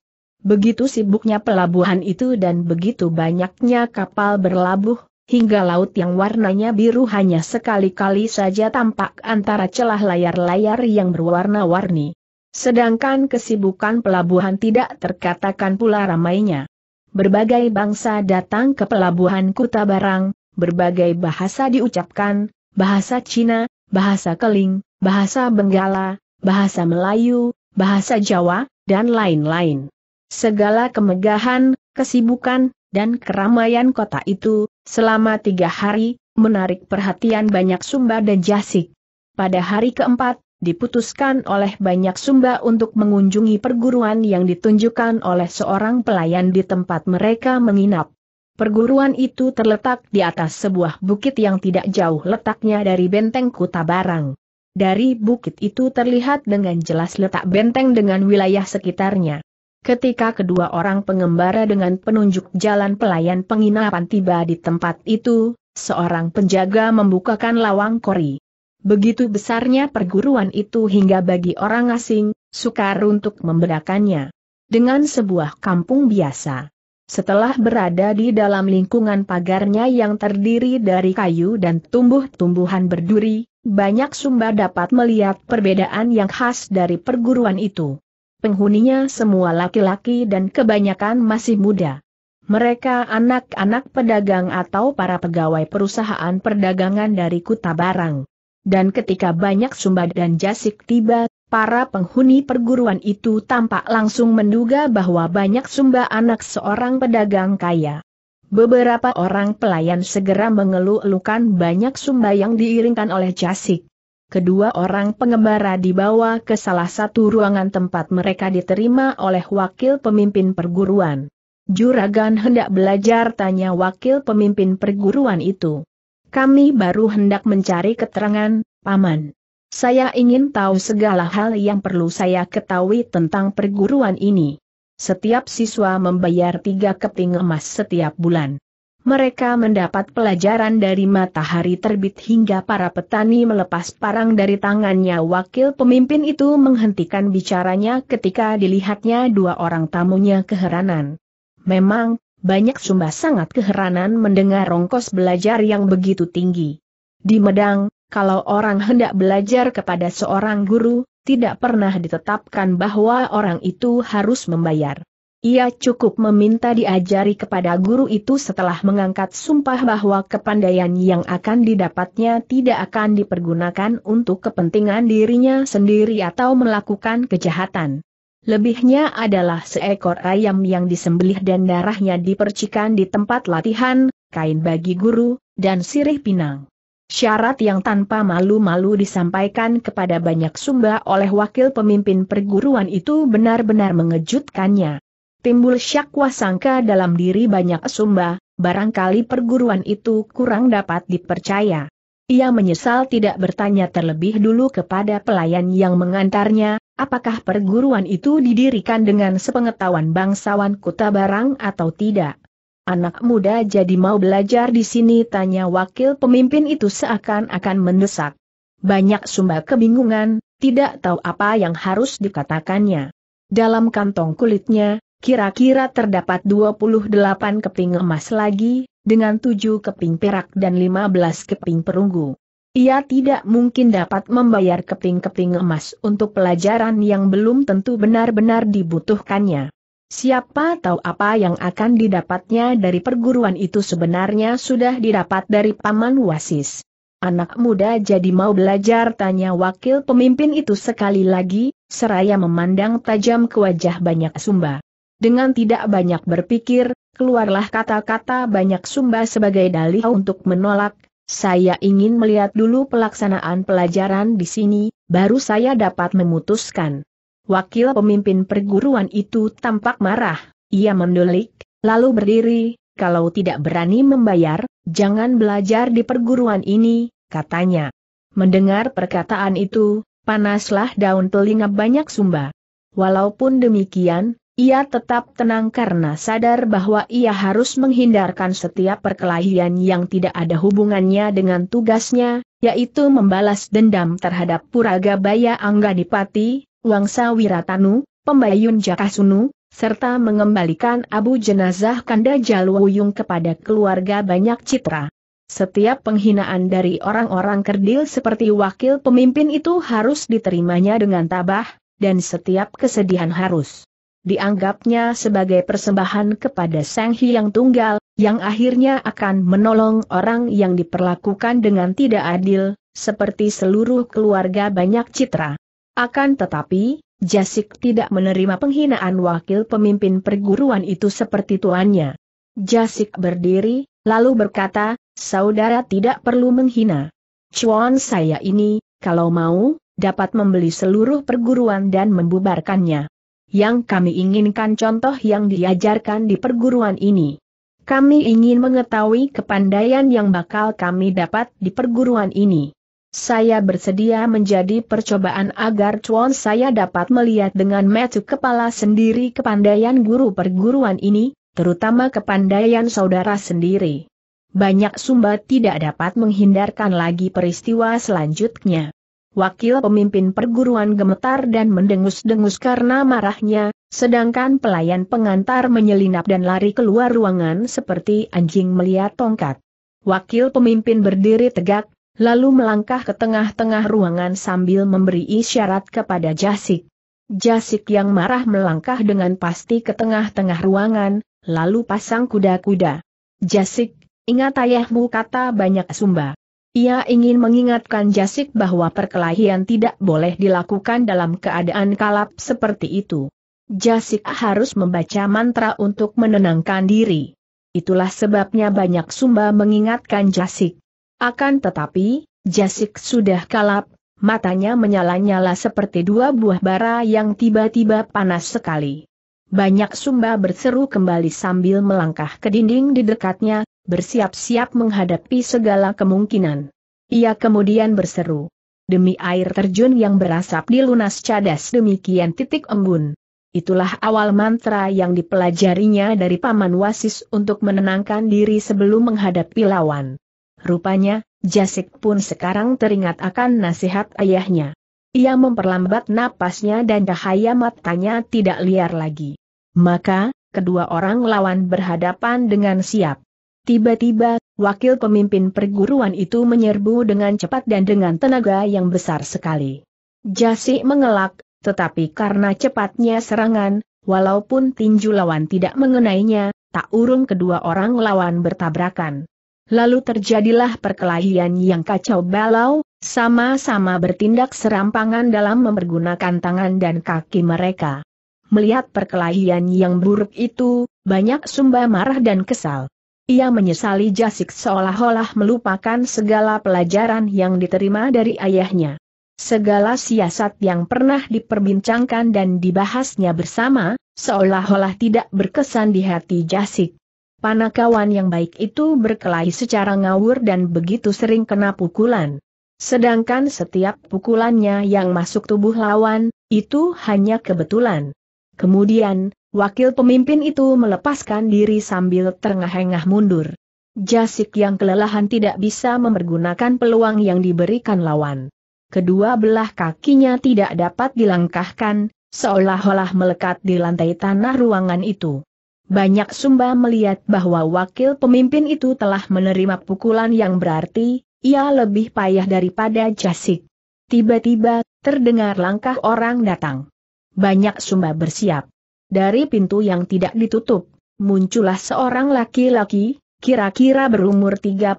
S1: Begitu sibuknya pelabuhan itu dan begitu banyaknya kapal berlabuh, hingga laut yang warnanya biru hanya sekali-kali saja tampak antara celah layar-layar yang berwarna-warni. Sedangkan kesibukan pelabuhan tidak terkatakan pula ramainya. Berbagai bangsa datang ke pelabuhan Kuta Barang, berbagai bahasa diucapkan, bahasa Cina, bahasa Keling, bahasa Benggala, bahasa Melayu, bahasa Jawa, dan lain-lain. Segala kemegahan, kesibukan, dan keramaian kota itu, selama tiga hari, menarik perhatian banyak sumba dan jasik. Pada hari keempat, diputuskan oleh banyak sumba untuk mengunjungi perguruan yang ditunjukkan oleh seorang pelayan di tempat mereka menginap. Perguruan itu terletak di atas sebuah bukit yang tidak jauh letaknya dari benteng Kuta Barang. Dari bukit itu terlihat dengan jelas letak benteng dengan wilayah sekitarnya. Ketika kedua orang pengembara dengan penunjuk jalan pelayan penginapan tiba di tempat itu, seorang penjaga membukakan lawang kori. Begitu besarnya perguruan itu hingga bagi orang asing, sukar untuk membedakannya dengan sebuah kampung biasa. Setelah berada di dalam lingkungan pagarnya yang terdiri dari kayu dan tumbuh-tumbuhan berduri, banyak Sumba dapat melihat perbedaan yang khas dari perguruan itu penghuninya semua laki-laki dan kebanyakan masih muda. Mereka anak-anak pedagang atau para pegawai perusahaan perdagangan dari Kuta Barang. Dan ketika banyak Sumba dan Jasik tiba, para penghuni perguruan itu tampak langsung menduga bahwa banyak Sumba anak seorang pedagang kaya. Beberapa orang pelayan segera mengeluh-elukan banyak Sumba yang diiringkan oleh Jasik kedua orang pengembara dibawa ke salah satu ruangan tempat mereka diterima oleh wakil pemimpin perguruan. Juragan hendak belajar tanya wakil pemimpin perguruan itu. Kami baru hendak mencari keterangan, Paman. Saya ingin tahu segala hal yang perlu saya ketahui tentang perguruan ini. Setiap siswa membayar tiga keping emas setiap bulan mereka mendapat pelajaran dari matahari terbit hingga para petani melepas parang dari tangannya. Wakil pemimpin itu menghentikan bicaranya ketika dilihatnya dua orang tamunya keheranan. Memang, banyak sumba sangat keheranan mendengar rongkos belajar yang begitu tinggi. Di Medang, kalau orang hendak belajar kepada seorang guru, tidak pernah ditetapkan bahwa orang itu harus membayar. Ia cukup meminta diajari kepada guru itu setelah mengangkat sumpah bahwa kepandaian yang akan didapatnya tidak akan dipergunakan untuk kepentingan dirinya sendiri atau melakukan kejahatan. Lebihnya adalah seekor ayam yang disembelih dan darahnya dipercikan di tempat latihan, kain bagi guru, dan sirih pinang. Syarat yang tanpa malu-malu disampaikan kepada banyak sumba oleh wakil pemimpin perguruan itu benar-benar mengejutkannya. Timbul syakwa sangka dalam diri banyak sumba, barangkali perguruan itu kurang dapat dipercaya. Ia menyesal tidak bertanya terlebih dulu kepada pelayan yang mengantarnya, apakah perguruan itu didirikan dengan sepengetahuan bangsawan kuta barang atau tidak. Anak muda jadi mau belajar di sini tanya wakil pemimpin itu seakan-akan mendesak. Banyak sumba kebingungan, tidak tahu apa yang harus dikatakannya. Dalam kantong kulitnya, kira-kira terdapat 28 keping emas lagi, dengan 7 keping perak dan 15 keping perunggu. Ia tidak mungkin dapat membayar keping-keping emas untuk pelajaran yang belum tentu benar-benar dibutuhkannya. Siapa tahu apa yang akan didapatnya dari perguruan itu sebenarnya sudah didapat dari Paman Wasis. Anak muda jadi mau belajar tanya wakil pemimpin itu sekali lagi, seraya memandang tajam ke wajah banyak sumba. Dengan tidak banyak berpikir, keluarlah kata-kata banyak sumba sebagai dalih untuk menolak, saya ingin melihat dulu pelaksanaan pelajaran di sini, baru saya dapat memutuskan. Wakil pemimpin perguruan itu tampak marah, ia mendulik, lalu berdiri, kalau tidak berani membayar, jangan belajar di perguruan ini, katanya. Mendengar perkataan itu, panaslah daun telinga banyak sumba. Walaupun demikian, ia tetap tenang karena sadar bahwa ia harus menghindarkan setiap perkelahian yang tidak ada hubungannya dengan tugasnya, yaitu membalas dendam terhadap Puraga Baya Anggadipati, Wangsa Wiratanu, Pembayun Jakasunu, serta mengembalikan abu jenazah Kanda Jaluwuyung kepada keluarga banyak citra. Setiap penghinaan dari orang-orang kerdil seperti wakil pemimpin itu harus diterimanya dengan tabah, dan setiap kesedihan harus dianggapnya sebagai persembahan kepada Sang Hyang Tunggal, yang akhirnya akan menolong orang yang diperlakukan dengan tidak adil, seperti seluruh keluarga banyak citra. Akan tetapi, Jasik tidak menerima penghinaan wakil pemimpin perguruan itu seperti tuannya. Jasik berdiri, lalu berkata, saudara tidak perlu menghina. Cuan saya ini, kalau mau, dapat membeli seluruh perguruan dan membubarkannya yang kami inginkan contoh yang diajarkan di perguruan ini. Kami ingin mengetahui kepandaian yang bakal kami dapat di perguruan ini. Saya bersedia menjadi percobaan agar cuan saya dapat melihat dengan metu kepala sendiri kepandaian guru perguruan ini, terutama kepandaian saudara sendiri. Banyak sumba tidak dapat menghindarkan lagi peristiwa selanjutnya. Wakil pemimpin perguruan gemetar dan mendengus-dengus karena marahnya, sedangkan pelayan pengantar menyelinap dan lari keluar ruangan seperti anjing melihat tongkat. Wakil pemimpin berdiri tegak, lalu melangkah ke tengah-tengah ruangan sambil memberi isyarat kepada Jasik. Jasik yang marah melangkah dengan pasti ke tengah-tengah ruangan, lalu pasang kuda-kuda. Jasik, ingat ayahmu kata banyak sumba. Ia ingin mengingatkan Jasik bahwa perkelahian tidak boleh dilakukan dalam keadaan kalap seperti itu. Jasik harus membaca mantra untuk menenangkan diri. Itulah sebabnya banyak sumba mengingatkan Jasik. Akan tetapi, Jasik sudah kalap, matanya menyala-nyala seperti dua buah bara yang tiba-tiba panas sekali. Banyak sumba berseru kembali sambil melangkah ke dinding di dekatnya, bersiap-siap menghadapi segala kemungkinan. Ia kemudian berseru. Demi air terjun yang berasap di lunas cadas demikian titik embun. Itulah awal mantra yang dipelajarinya dari Paman Wasis untuk menenangkan diri sebelum menghadapi lawan. Rupanya, Jasik pun sekarang teringat akan nasihat ayahnya. Ia memperlambat napasnya dan cahaya matanya tidak liar lagi. Maka, kedua orang lawan berhadapan dengan siap. Tiba-tiba, wakil pemimpin perguruan itu menyerbu dengan cepat dan dengan tenaga yang besar sekali. Jasi mengelak, tetapi karena cepatnya serangan, walaupun tinju lawan tidak mengenainya, tak urung kedua orang lawan bertabrakan. Lalu terjadilah perkelahian yang kacau balau, sama-sama bertindak serampangan dalam mempergunakan tangan dan kaki mereka. Melihat perkelahian yang buruk itu, banyak sumba marah dan kesal. Ia menyesali Jasik seolah-olah melupakan segala pelajaran yang diterima dari ayahnya. Segala siasat yang pernah diperbincangkan dan dibahasnya bersama, seolah-olah tidak berkesan di hati Jasik. Panakawan yang baik itu berkelahi secara ngawur dan begitu sering kena pukulan. Sedangkan setiap pukulannya yang masuk tubuh lawan, itu hanya kebetulan. Kemudian, Wakil pemimpin itu melepaskan diri sambil terengah-engah mundur. Jasik yang kelelahan tidak bisa mempergunakan peluang yang diberikan lawan. Kedua belah kakinya tidak dapat dilangkahkan, seolah-olah melekat di lantai tanah ruangan itu. Banyak sumba melihat bahwa wakil pemimpin itu telah menerima pukulan yang berarti, ia lebih payah daripada Jasik. Tiba-tiba, terdengar langkah orang datang. Banyak sumba bersiap. Dari pintu yang tidak ditutup, muncullah seorang laki-laki, kira-kira berumur 35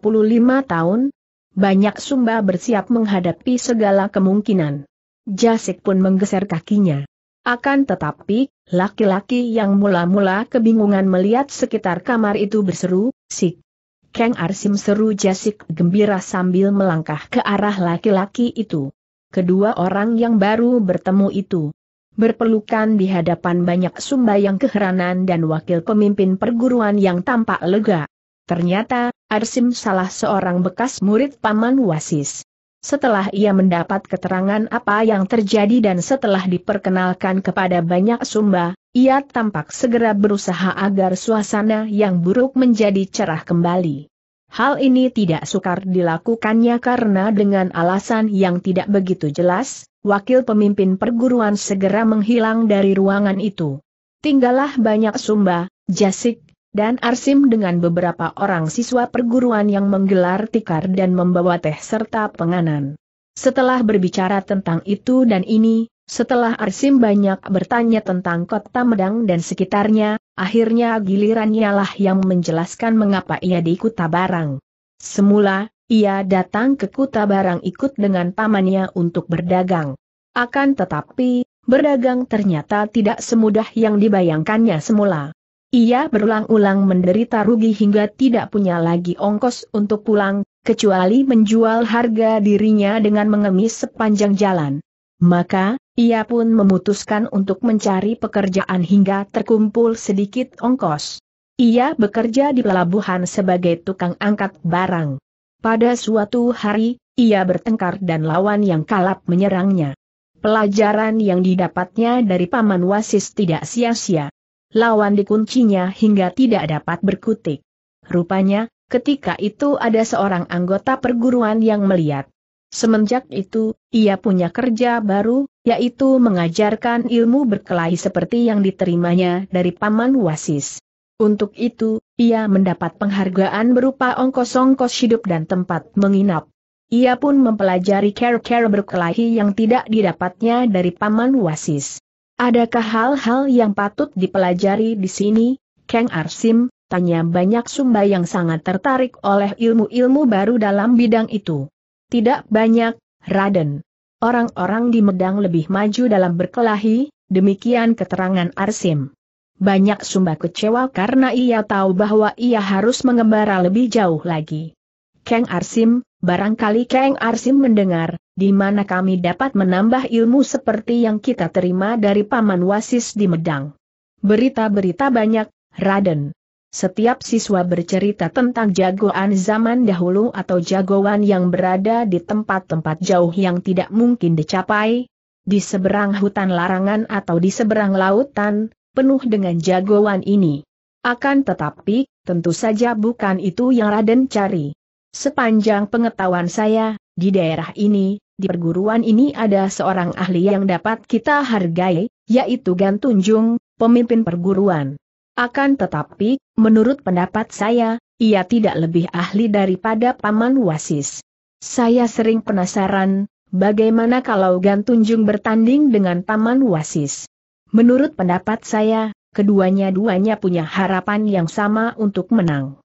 S1: tahun. Banyak sumba bersiap menghadapi segala kemungkinan. Jasik pun menggeser kakinya. Akan tetapi, laki-laki yang mula-mula kebingungan melihat sekitar kamar itu berseru, Sik. Kang Arsim seru Jasik gembira sambil melangkah ke arah laki-laki itu. Kedua orang yang baru bertemu itu, berpelukan di hadapan banyak sumba yang keheranan dan wakil pemimpin perguruan yang tampak lega. Ternyata, Arsim salah seorang bekas murid Paman Wasis. Setelah ia mendapat keterangan apa yang terjadi dan setelah diperkenalkan kepada banyak sumba, ia tampak segera berusaha agar suasana yang buruk menjadi cerah kembali. Hal ini tidak sukar dilakukannya karena dengan alasan yang tidak begitu jelas, wakil pemimpin perguruan segera menghilang dari ruangan itu. Tinggallah banyak Sumba, Jasik, dan Arsim dengan beberapa orang siswa perguruan yang menggelar tikar dan membawa teh serta penganan. Setelah berbicara tentang itu dan ini, setelah Arsim banyak bertanya tentang kota Medang dan sekitarnya, akhirnya gilirannya lah yang menjelaskan mengapa ia di Barang. Semula, ia datang ke Kuta Barang ikut dengan pamannya untuk berdagang. Akan tetapi, berdagang ternyata tidak semudah yang dibayangkannya semula. Ia berulang-ulang menderita rugi hingga tidak punya lagi ongkos untuk pulang, kecuali menjual harga dirinya dengan mengemis sepanjang jalan. Maka, ia pun memutuskan untuk mencari pekerjaan hingga terkumpul sedikit ongkos. Ia bekerja di pelabuhan sebagai tukang angkat barang. Pada suatu hari, ia bertengkar dan lawan yang kalap menyerangnya. Pelajaran yang didapatnya dari Paman Wasis tidak sia-sia. Lawan dikuncinya hingga tidak dapat berkutik. Rupanya, ketika itu ada seorang anggota perguruan yang melihat. Semenjak itu, ia punya kerja baru, yaitu mengajarkan ilmu berkelahi seperti yang diterimanya dari Paman Wasis. Untuk itu, ia mendapat penghargaan berupa ongkos-ongkos hidup dan tempat menginap. Ia pun mempelajari care-care berkelahi yang tidak didapatnya dari Paman Wasis. Adakah hal-hal yang patut dipelajari di sini, Kang Arsim? Tanya banyak sumba yang sangat tertarik oleh ilmu-ilmu baru dalam bidang itu. Tidak banyak, Raden. Orang-orang di Medang lebih maju dalam berkelahi, demikian keterangan Arsim. Banyak Sumba kecewa karena ia tahu bahwa ia harus mengembara lebih jauh lagi. Kang Arsim, barangkali Kang Arsim mendengar, di mana kami dapat menambah ilmu seperti yang kita terima dari Paman Wasis di Medang. Berita-berita banyak, Raden. Setiap siswa bercerita tentang jagoan zaman dahulu atau jagoan yang berada di tempat-tempat jauh yang tidak mungkin dicapai, di seberang hutan larangan atau di seberang lautan, penuh dengan jagoan ini. Akan tetapi, tentu saja bukan itu yang Raden cari. Sepanjang pengetahuan saya, di daerah ini, di perguruan ini ada seorang ahli yang dapat kita hargai, yaitu Gantunjung, pemimpin perguruan. Akan tetapi, menurut pendapat saya, ia tidak lebih ahli daripada Paman Wasis. Saya sering penasaran, bagaimana kalau Gantunjung bertanding dengan Paman Wasis. Menurut pendapat saya, keduanya-duanya punya harapan yang sama untuk menang.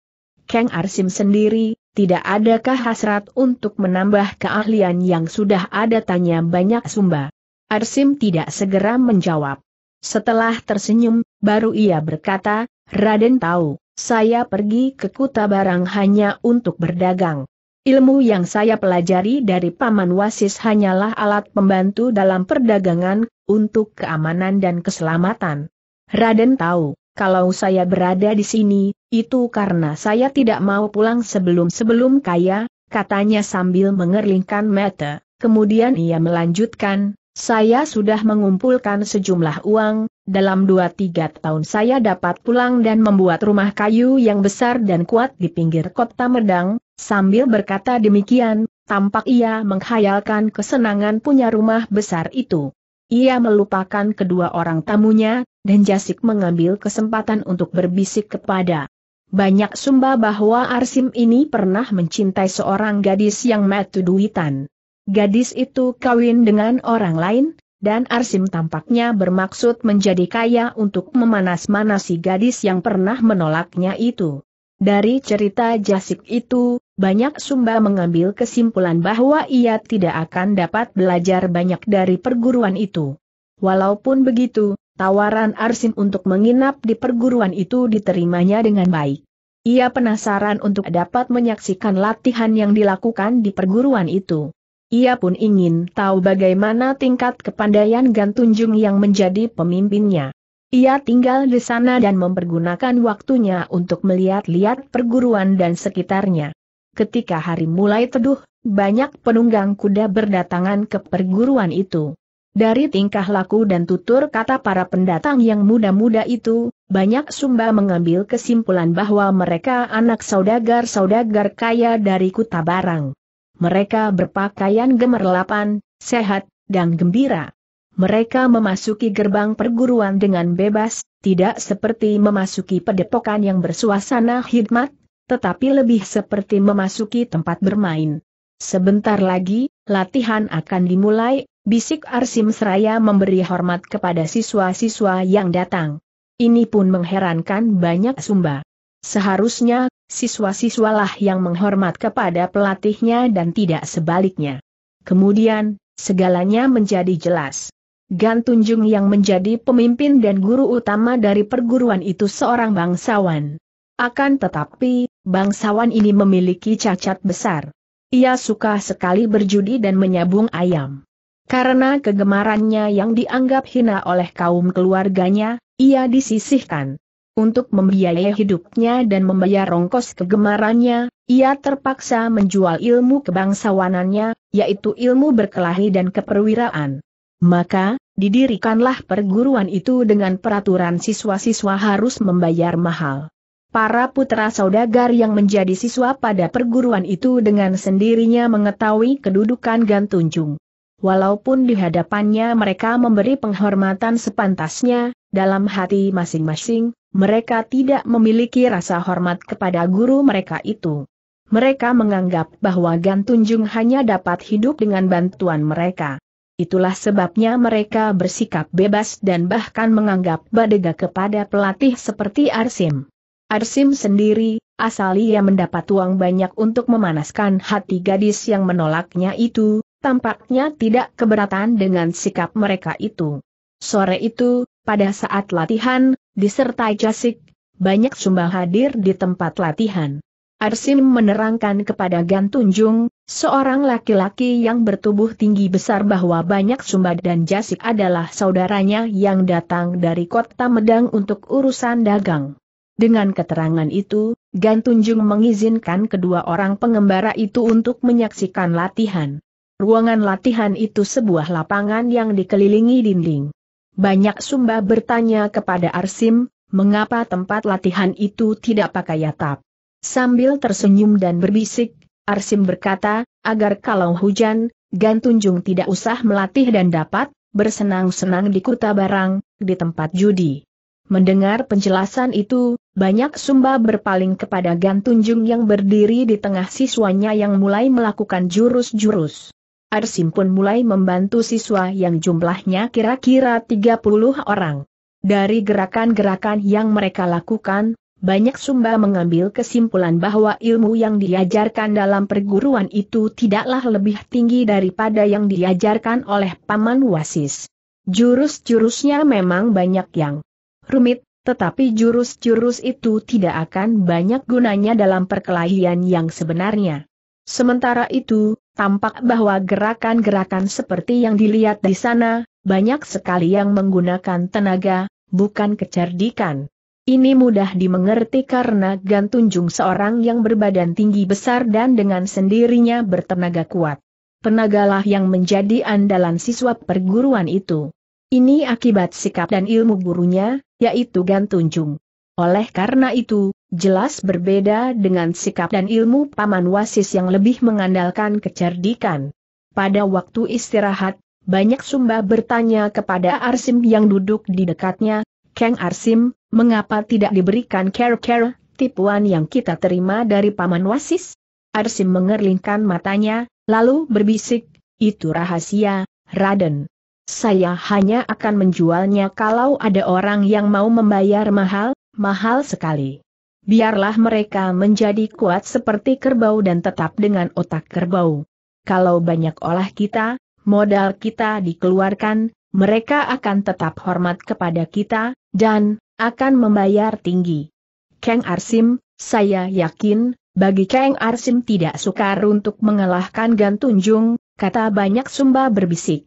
S1: Kang Arsim sendiri, tidak adakah hasrat untuk menambah keahlian yang sudah ada tanya banyak sumba. Arsim tidak segera menjawab. Setelah tersenyum, baru ia berkata, Raden tahu, saya pergi ke Kuta Barang hanya untuk berdagang. Ilmu yang saya pelajari dari Paman Wasis hanyalah alat pembantu dalam perdagangan, untuk keamanan dan keselamatan. Raden tahu, kalau saya berada di sini, itu karena saya tidak mau pulang sebelum-sebelum kaya, katanya sambil mengerlingkan mata. Kemudian ia melanjutkan, saya sudah mengumpulkan sejumlah uang, dalam 2 tiga tahun saya dapat pulang dan membuat rumah kayu yang besar dan kuat di pinggir kota Medang, sambil berkata demikian, tampak ia menghayalkan kesenangan punya rumah besar itu. Ia melupakan kedua orang tamunya, dan Jasik mengambil kesempatan untuk berbisik kepada banyak sumba bahwa Arsim ini pernah mencintai seorang gadis yang matu duitan. Gadis itu kawin dengan orang lain, dan Arsim tampaknya bermaksud menjadi kaya untuk memanas-manasi gadis yang pernah menolaknya itu. Dari cerita Jasik itu, banyak Sumba mengambil kesimpulan bahwa ia tidak akan dapat belajar banyak dari perguruan itu. Walaupun begitu, tawaran Arsim untuk menginap di perguruan itu diterimanya dengan baik. Ia penasaran untuk dapat menyaksikan latihan yang dilakukan di perguruan itu. Ia pun ingin tahu bagaimana tingkat kepandaian Gan Tunjung yang menjadi pemimpinnya. Ia tinggal di sana dan mempergunakan waktunya untuk melihat-lihat perguruan dan sekitarnya. Ketika hari mulai teduh, banyak penunggang kuda berdatangan ke perguruan itu. Dari tingkah laku dan tutur kata para pendatang yang muda-muda itu, banyak sumba mengambil kesimpulan bahwa mereka anak saudagar-saudagar kaya dari Kuta Barang. Mereka berpakaian gemerlapan, sehat, dan gembira. Mereka memasuki gerbang perguruan dengan bebas, tidak seperti memasuki pedepokan yang bersuasana hikmat, tetapi lebih seperti memasuki tempat bermain. Sebentar lagi, latihan akan dimulai, bisik Arsim Seraya memberi hormat kepada siswa-siswa yang datang. Ini pun mengherankan banyak sumba. Seharusnya siswa-siswalah yang menghormat kepada pelatihnya dan tidak sebaliknya. Kemudian, segalanya menjadi jelas. Gan Tunjung yang menjadi pemimpin dan guru utama dari perguruan itu seorang bangsawan. Akan tetapi, bangsawan ini memiliki cacat besar. Ia suka sekali berjudi dan menyabung ayam. Karena kegemarannya yang dianggap hina oleh kaum keluarganya, ia disisihkan. Untuk membiayai hidupnya dan membayar rongkos kegemarannya, ia terpaksa menjual ilmu kebangsawanannya, yaitu ilmu berkelahi dan keperwiraan. Maka, didirikanlah perguruan itu dengan peraturan siswa-siswa harus membayar mahal. Para putra saudagar yang menjadi siswa pada perguruan itu dengan sendirinya mengetahui kedudukan Gantunjung. Walaupun di hadapannya mereka memberi penghormatan sepantasnya, dalam hati masing-masing, mereka tidak memiliki rasa hormat kepada guru mereka itu. Mereka menganggap bahwa Gan Tunjung hanya dapat hidup dengan bantuan mereka. Itulah sebabnya mereka bersikap bebas dan bahkan menganggap badega kepada pelatih seperti Arsim. Arsim sendiri, asal ia mendapat uang banyak untuk memanaskan hati gadis yang menolaknya itu, tampaknya tidak keberatan dengan sikap mereka itu. Sore itu, pada saat latihan, disertai jasik, banyak sumba hadir di tempat latihan. Arsim menerangkan kepada Gan Tunjung, seorang laki-laki yang bertubuh tinggi besar bahwa banyak sumba dan jasik adalah saudaranya yang datang dari kota Medang untuk urusan dagang. Dengan keterangan itu, Gan Tunjung mengizinkan kedua orang pengembara itu untuk menyaksikan latihan. Ruangan latihan itu sebuah lapangan yang dikelilingi dinding. Banyak Sumba bertanya kepada Arsim, mengapa tempat latihan itu tidak pakai atap. Sambil tersenyum dan berbisik, Arsim berkata, agar kalau hujan, Gantunjung tidak usah melatih dan dapat bersenang-senang di kuta barang, di tempat judi. Mendengar penjelasan itu, banyak Sumba berpaling kepada Gantunjung yang berdiri di tengah siswanya yang mulai melakukan jurus-jurus. Arsim pun mulai membantu siswa yang jumlahnya kira-kira 30 orang. Dari gerakan-gerakan yang mereka lakukan, banyak sumba mengambil kesimpulan bahwa ilmu yang diajarkan dalam perguruan itu tidaklah lebih tinggi daripada yang diajarkan oleh Paman Wasis. Jurus-jurusnya memang banyak yang rumit, tetapi jurus-jurus itu tidak akan banyak gunanya dalam perkelahian yang sebenarnya. Sementara itu, tampak bahwa gerakan-gerakan seperti yang dilihat di sana, banyak sekali yang menggunakan tenaga, bukan kecerdikan. Ini mudah dimengerti karena Gantunjung seorang yang berbadan tinggi besar dan dengan sendirinya bertenaga kuat. Penagalah yang menjadi andalan siswa perguruan itu. Ini akibat sikap dan ilmu gurunya, yaitu Gantunjung. Oleh karena itu, jelas berbeda dengan sikap dan ilmu Paman Wasis yang lebih mengandalkan kecerdikan. Pada waktu istirahat, banyak Sumba bertanya kepada Arsim yang duduk di dekatnya, Kang Arsim, mengapa tidak diberikan care-care, tipuan yang kita terima dari Paman Wasis? Arsim mengerlingkan matanya, lalu berbisik, itu rahasia, Raden. Saya hanya akan menjualnya kalau ada orang yang mau membayar mahal, mahal sekali. Biarlah mereka menjadi kuat seperti kerbau dan tetap dengan otak kerbau. Kalau banyak olah kita, modal kita dikeluarkan, mereka akan tetap hormat kepada kita, dan akan membayar tinggi. Kang Arsim, saya yakin, bagi Kang Arsim tidak sukar untuk mengalahkan Gantunjung, kata banyak sumba berbisik.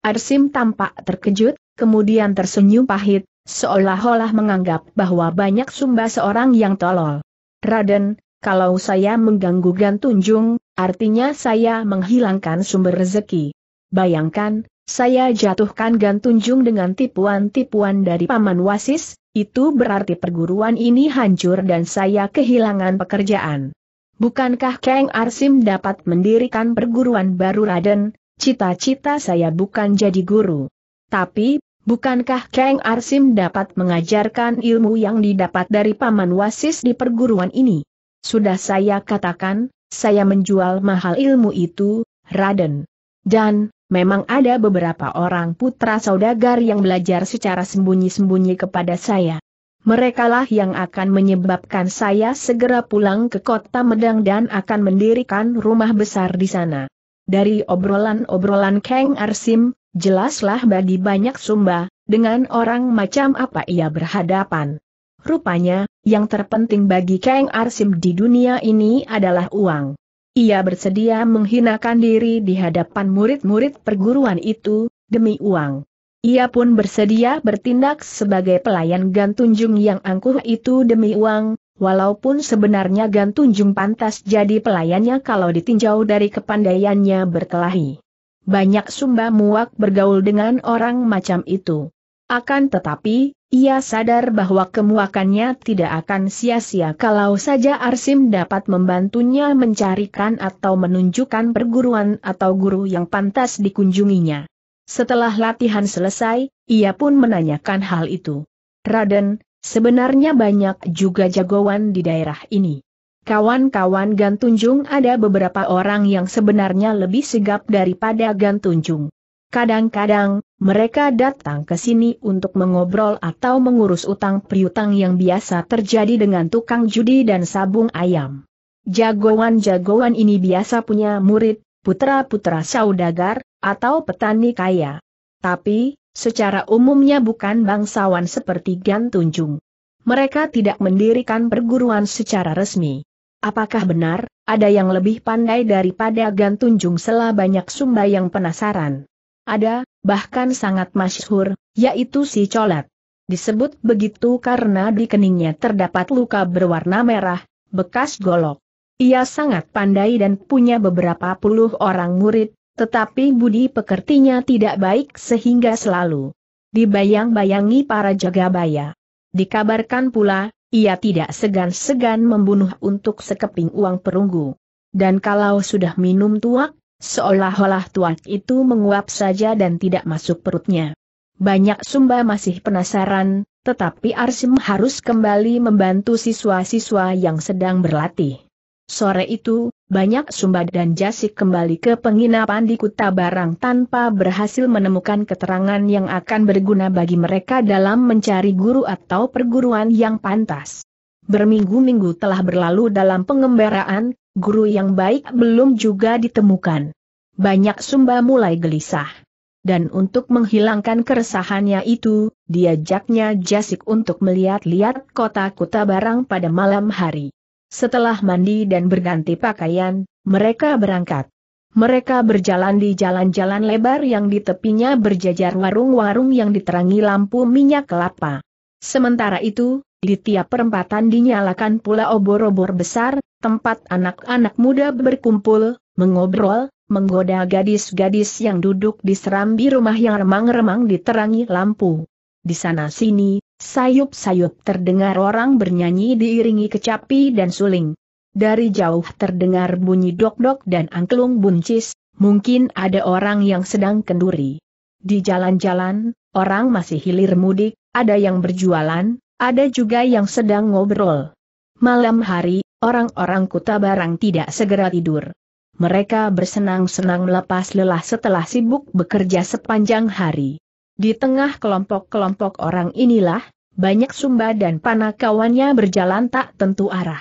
S1: Arsim tampak terkejut, kemudian tersenyum pahit, Seolah-olah menganggap bahwa banyak sumba seorang yang tolol. Raden, kalau saya mengganggu Gantunjung, artinya saya menghilangkan sumber rezeki. Bayangkan, saya jatuhkan Gantunjung dengan tipuan-tipuan dari Paman Wasis, itu berarti perguruan ini hancur dan saya kehilangan pekerjaan. Bukankah Kang Arsim dapat mendirikan perguruan baru Raden? Cita-cita saya bukan jadi guru. Tapi, Bukankah Kang Arsim dapat mengajarkan ilmu yang didapat dari Paman Wasis di perguruan ini? Sudah saya katakan, saya menjual mahal ilmu itu, Raden. Dan, memang ada beberapa orang putra saudagar yang belajar secara sembunyi-sembunyi kepada saya. Merekalah yang akan menyebabkan saya segera pulang ke kota Medang dan akan mendirikan rumah besar di sana. Dari obrolan-obrolan Kang Arsim, Jelaslah bagi banyak sumba, dengan orang macam apa ia berhadapan. Rupanya, yang terpenting bagi Kang Arsim di dunia ini adalah uang. Ia bersedia menghinakan diri di hadapan murid-murid perguruan itu, demi uang. Ia pun bersedia bertindak sebagai pelayan Gantunjung yang angkuh itu demi uang, walaupun sebenarnya Gantunjung pantas jadi pelayannya kalau ditinjau dari kepandaiannya berkelahi banyak sumba muak bergaul dengan orang macam itu. Akan tetapi, ia sadar bahwa kemuakannya tidak akan sia-sia kalau saja Arsim dapat membantunya mencarikan atau menunjukkan perguruan atau guru yang pantas dikunjunginya. Setelah latihan selesai, ia pun menanyakan hal itu. Raden, sebenarnya banyak juga jagoan di daerah ini. Kawan-kawan Gantunjung ada beberapa orang yang sebenarnya lebih segap daripada Gantunjung. Kadang-kadang, mereka datang ke sini untuk mengobrol atau mengurus utang priutang yang biasa terjadi dengan tukang judi dan sabung ayam. Jagoan-jagoan ini biasa punya murid, putra-putra saudagar, atau petani kaya. Tapi, secara umumnya bukan bangsawan seperti Gantunjung. Mereka tidak mendirikan perguruan secara resmi. Apakah benar, ada yang lebih pandai daripada Gantunjung Tunjung Sela banyak sumba yang penasaran? Ada, bahkan sangat masyhur, yaitu si colat. Disebut begitu karena di keningnya terdapat luka berwarna merah, bekas golok. Ia sangat pandai dan punya beberapa puluh orang murid, tetapi budi pekertinya tidak baik sehingga selalu dibayang-bayangi para jagabaya. Dikabarkan pula, ia tidak segan-segan membunuh untuk sekeping uang perunggu. Dan kalau sudah minum tuak, seolah-olah tuak itu menguap saja dan tidak masuk perutnya. Banyak Sumba masih penasaran, tetapi Arsim harus kembali membantu siswa-siswa yang sedang berlatih. Sore itu, banyak Sumba dan Jasik kembali ke penginapan di Kuta Barang tanpa berhasil menemukan keterangan yang akan berguna bagi mereka dalam mencari guru atau perguruan yang pantas. Berminggu-minggu telah berlalu dalam pengembaraan, guru yang baik belum juga ditemukan. Banyak Sumba mulai gelisah. Dan untuk menghilangkan keresahannya itu, diajaknya Jasik untuk melihat-lihat kota Kuta Barang pada malam hari. Setelah mandi dan berganti pakaian, mereka berangkat. Mereka berjalan di jalan-jalan lebar yang di tepinya berjajar warung-warung yang diterangi lampu minyak kelapa. Sementara itu, di tiap perempatan dinyalakan pula obor-obor besar, tempat anak-anak muda berkumpul, mengobrol, menggoda gadis-gadis yang duduk di serambi rumah yang remang-remang diterangi lampu. Di sana-sini, Sayup-sayup terdengar orang bernyanyi diiringi kecapi dan suling. Dari jauh terdengar bunyi dok-dok dan angklung buncis, mungkin ada orang yang sedang kenduri. Di jalan-jalan, orang masih hilir mudik, ada yang berjualan, ada juga yang sedang ngobrol. Malam hari, orang-orang kota barang tidak segera tidur. Mereka bersenang-senang melepas lelah setelah sibuk bekerja sepanjang hari. Di tengah kelompok-kelompok orang inilah, banyak Sumba dan Panakawannya berjalan tak tentu arah.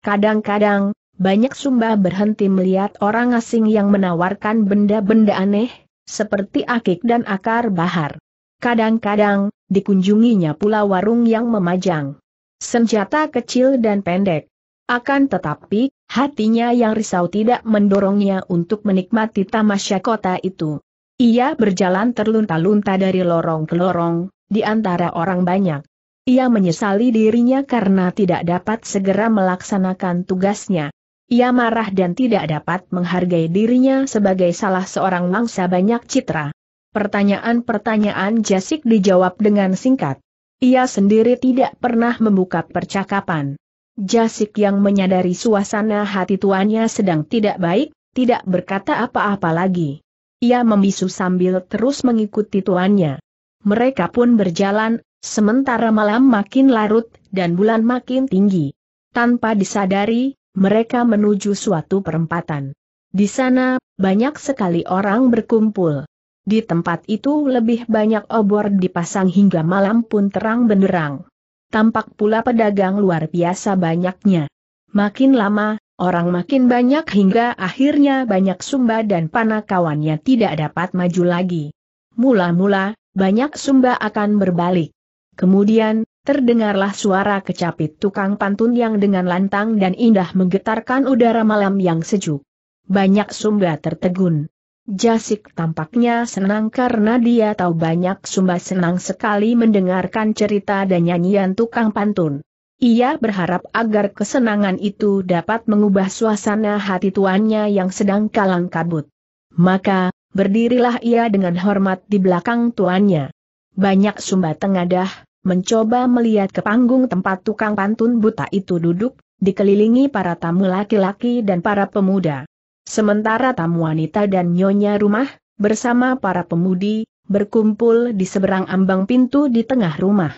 S1: Kadang-kadang, banyak Sumba berhenti melihat orang asing yang menawarkan benda-benda aneh, seperti akik dan akar bahar. Kadang-kadang, dikunjunginya pula warung yang memajang senjata kecil dan pendek. Akan tetapi, hatinya yang risau tidak mendorongnya untuk menikmati tamasya kota itu. Ia berjalan terlunta-lunta dari lorong ke lorong, di antara orang banyak. Ia menyesali dirinya karena tidak dapat segera melaksanakan tugasnya. Ia marah dan tidak dapat menghargai dirinya sebagai salah seorang mangsa banyak citra. Pertanyaan-pertanyaan Jasik dijawab dengan singkat. Ia sendiri tidak pernah membuka percakapan. Jasik yang menyadari suasana hati tuannya sedang tidak baik, tidak berkata apa-apa lagi. Ia membisu sambil terus mengikuti tuannya. Mereka pun berjalan, sementara malam makin larut dan bulan makin tinggi. Tanpa disadari, mereka menuju suatu perempatan. Di sana, banyak sekali orang berkumpul. Di tempat itu lebih banyak obor dipasang hingga malam pun terang benderang. Tampak pula pedagang luar biasa banyaknya. Makin lama, Orang makin banyak hingga akhirnya banyak Sumba dan panakawannya tidak dapat maju lagi. Mula-mula, banyak Sumba akan berbalik. Kemudian, terdengarlah suara kecapit tukang pantun yang dengan lantang dan indah menggetarkan udara malam yang sejuk. Banyak Sumba tertegun. Jasik tampaknya senang karena dia tahu banyak Sumba senang sekali mendengarkan cerita dan nyanyian tukang pantun. Ia berharap agar kesenangan itu dapat mengubah suasana hati tuannya yang sedang kalang kabut. Maka, berdirilah ia dengan hormat di belakang tuannya. Banyak sumba tengadah, mencoba melihat ke panggung tempat tukang pantun buta itu duduk, dikelilingi para tamu laki-laki dan para pemuda. Sementara tamu wanita dan nyonya rumah, bersama para pemudi, berkumpul di seberang ambang pintu di tengah rumah.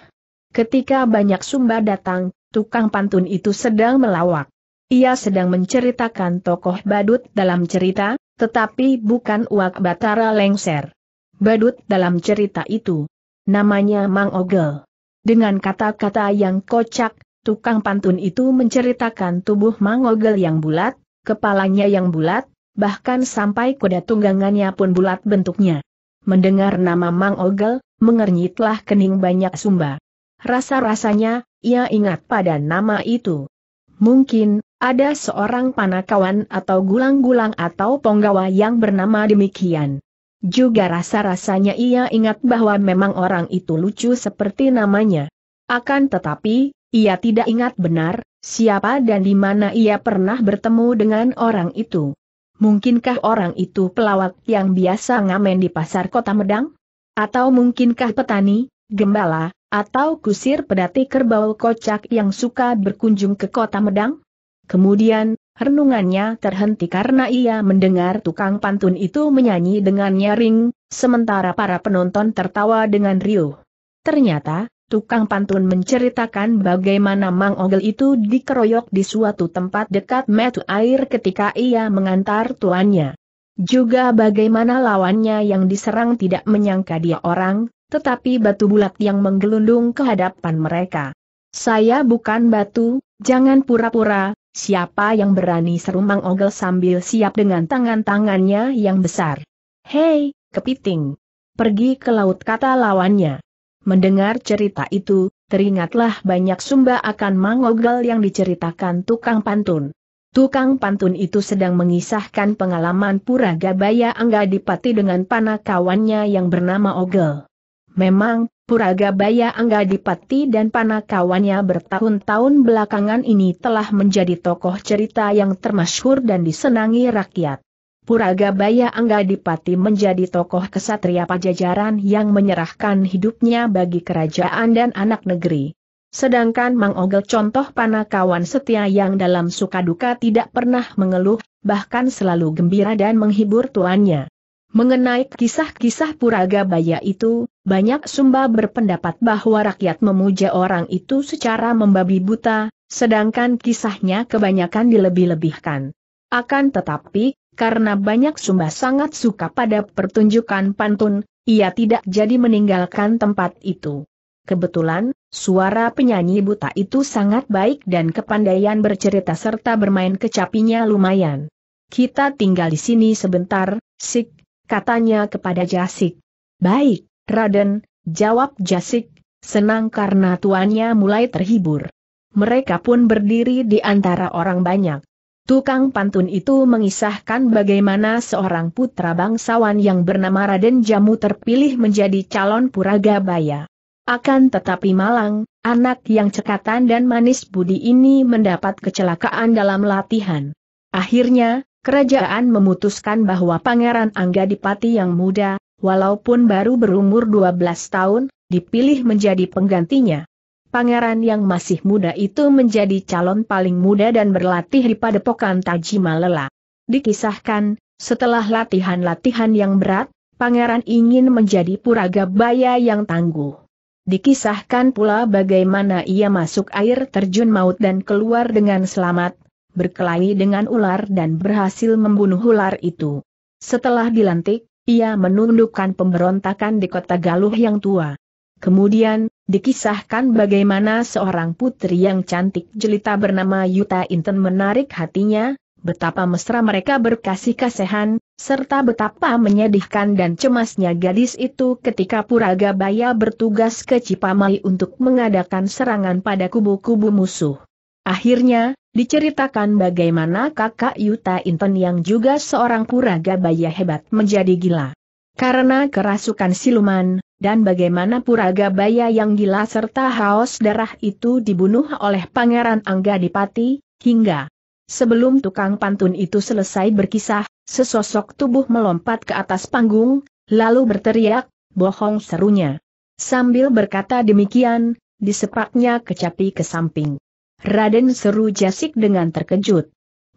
S1: Ketika banyak sumba datang, tukang pantun itu sedang melawak. Ia sedang menceritakan tokoh badut dalam cerita, tetapi bukan Uak Batara Lengser. Badut dalam cerita itu. Namanya Mang Ogel. Dengan kata-kata yang kocak, tukang pantun itu menceritakan tubuh Mang Ogel yang bulat, kepalanya yang bulat, bahkan sampai kuda tunggangannya pun bulat bentuknya. Mendengar nama Mang Ogel, mengernyitlah kening banyak sumba. Rasa-rasanya, ia ingat pada nama itu. Mungkin, ada seorang panakawan atau gulang-gulang atau ponggawa yang bernama demikian. Juga rasa-rasanya ia ingat bahwa memang orang itu lucu seperti namanya. Akan tetapi, ia tidak ingat benar, siapa dan di mana ia pernah bertemu dengan orang itu. Mungkinkah orang itu pelawak yang biasa ngamen di pasar kota Medang? Atau mungkinkah petani? gembala, atau kusir pedati kerbau kocak yang suka berkunjung ke kota Medang? Kemudian, renungannya terhenti karena ia mendengar tukang pantun itu menyanyi dengan nyaring, sementara para penonton tertawa dengan riuh. Ternyata, tukang pantun menceritakan bagaimana Mang Ogel itu dikeroyok di suatu tempat dekat metu air ketika ia mengantar tuannya. Juga bagaimana lawannya yang diserang tidak menyangka dia orang, tetapi batu bulat yang menggelundung ke hadapan mereka. Saya bukan batu, jangan pura-pura, siapa yang berani seru Ogel sambil siap dengan tangan-tangannya yang besar. Hei, kepiting! Pergi ke laut kata lawannya. Mendengar cerita itu, teringatlah banyak sumba akan Mang Ogel yang diceritakan tukang pantun. Tukang pantun itu sedang mengisahkan pengalaman pura gabaya angga dipati dengan panakawannya yang bernama Ogel. Memang, Puraga Angga Dipati dan panakawannya bertahun-tahun belakangan ini telah menjadi tokoh cerita yang termasyhur dan disenangi rakyat. Puraga Angga Dipati menjadi tokoh kesatria pajajaran yang menyerahkan hidupnya bagi kerajaan dan anak negeri. Sedangkan Mang Ogel contoh panakawan setia yang dalam suka duka tidak pernah mengeluh, bahkan selalu gembira dan menghibur tuannya. Mengenai kisah-kisah Puraga Puragabaya itu, banyak Sumba berpendapat bahwa rakyat memuja orang itu secara membabi buta, sedangkan kisahnya kebanyakan dilebih-lebihkan. Akan tetapi, karena banyak Sumba sangat suka pada pertunjukan pantun, ia tidak jadi meninggalkan tempat itu. Kebetulan, suara penyanyi buta itu sangat baik dan kepandaian bercerita serta bermain kecapinya lumayan. Kita tinggal di sini sebentar, Sik, katanya kepada Jasik. Baik, Raden, jawab Jasik, senang karena tuannya mulai terhibur. Mereka pun berdiri di antara orang banyak. Tukang pantun itu mengisahkan bagaimana seorang putra bangsawan yang bernama Raden Jamu terpilih menjadi calon Puragabaya. Akan tetapi malang, anak yang cekatan dan manis budi ini mendapat kecelakaan dalam latihan. Akhirnya, kerajaan memutuskan bahwa Pangeran Angga Dipati yang muda, walaupun baru berumur 12 tahun, dipilih menjadi penggantinya. Pangeran yang masih muda itu menjadi calon paling muda dan berlatih di padepokan Tajima Lela. Dikisahkan, setelah latihan-latihan yang berat, pangeran ingin menjadi puraga baya yang tangguh. Dikisahkan pula bagaimana ia masuk air terjun maut dan keluar dengan selamat, berkelahi dengan ular dan berhasil membunuh ular itu. Setelah dilantik, ia menundukkan pemberontakan di kota Galuh yang tua. Kemudian, dikisahkan bagaimana seorang putri yang cantik jelita bernama Yuta Inten menarik hatinya, betapa mesra mereka berkasih kasihan, serta betapa menyedihkan dan cemasnya gadis itu ketika Puragabaya bertugas ke Cipamai untuk mengadakan serangan pada kubu-kubu musuh. Akhirnya, diceritakan bagaimana kakak Yuta Inten yang juga seorang gabaya hebat menjadi gila. Karena kerasukan siluman, dan bagaimana gabaya yang gila serta haus darah itu dibunuh oleh Pangeran Angga Dipati, hingga sebelum tukang pantun itu selesai berkisah, sesosok tubuh melompat ke atas panggung, lalu berteriak, bohong serunya. Sambil berkata demikian, disepaknya kecapi ke samping. Raden seru Jasik dengan terkejut.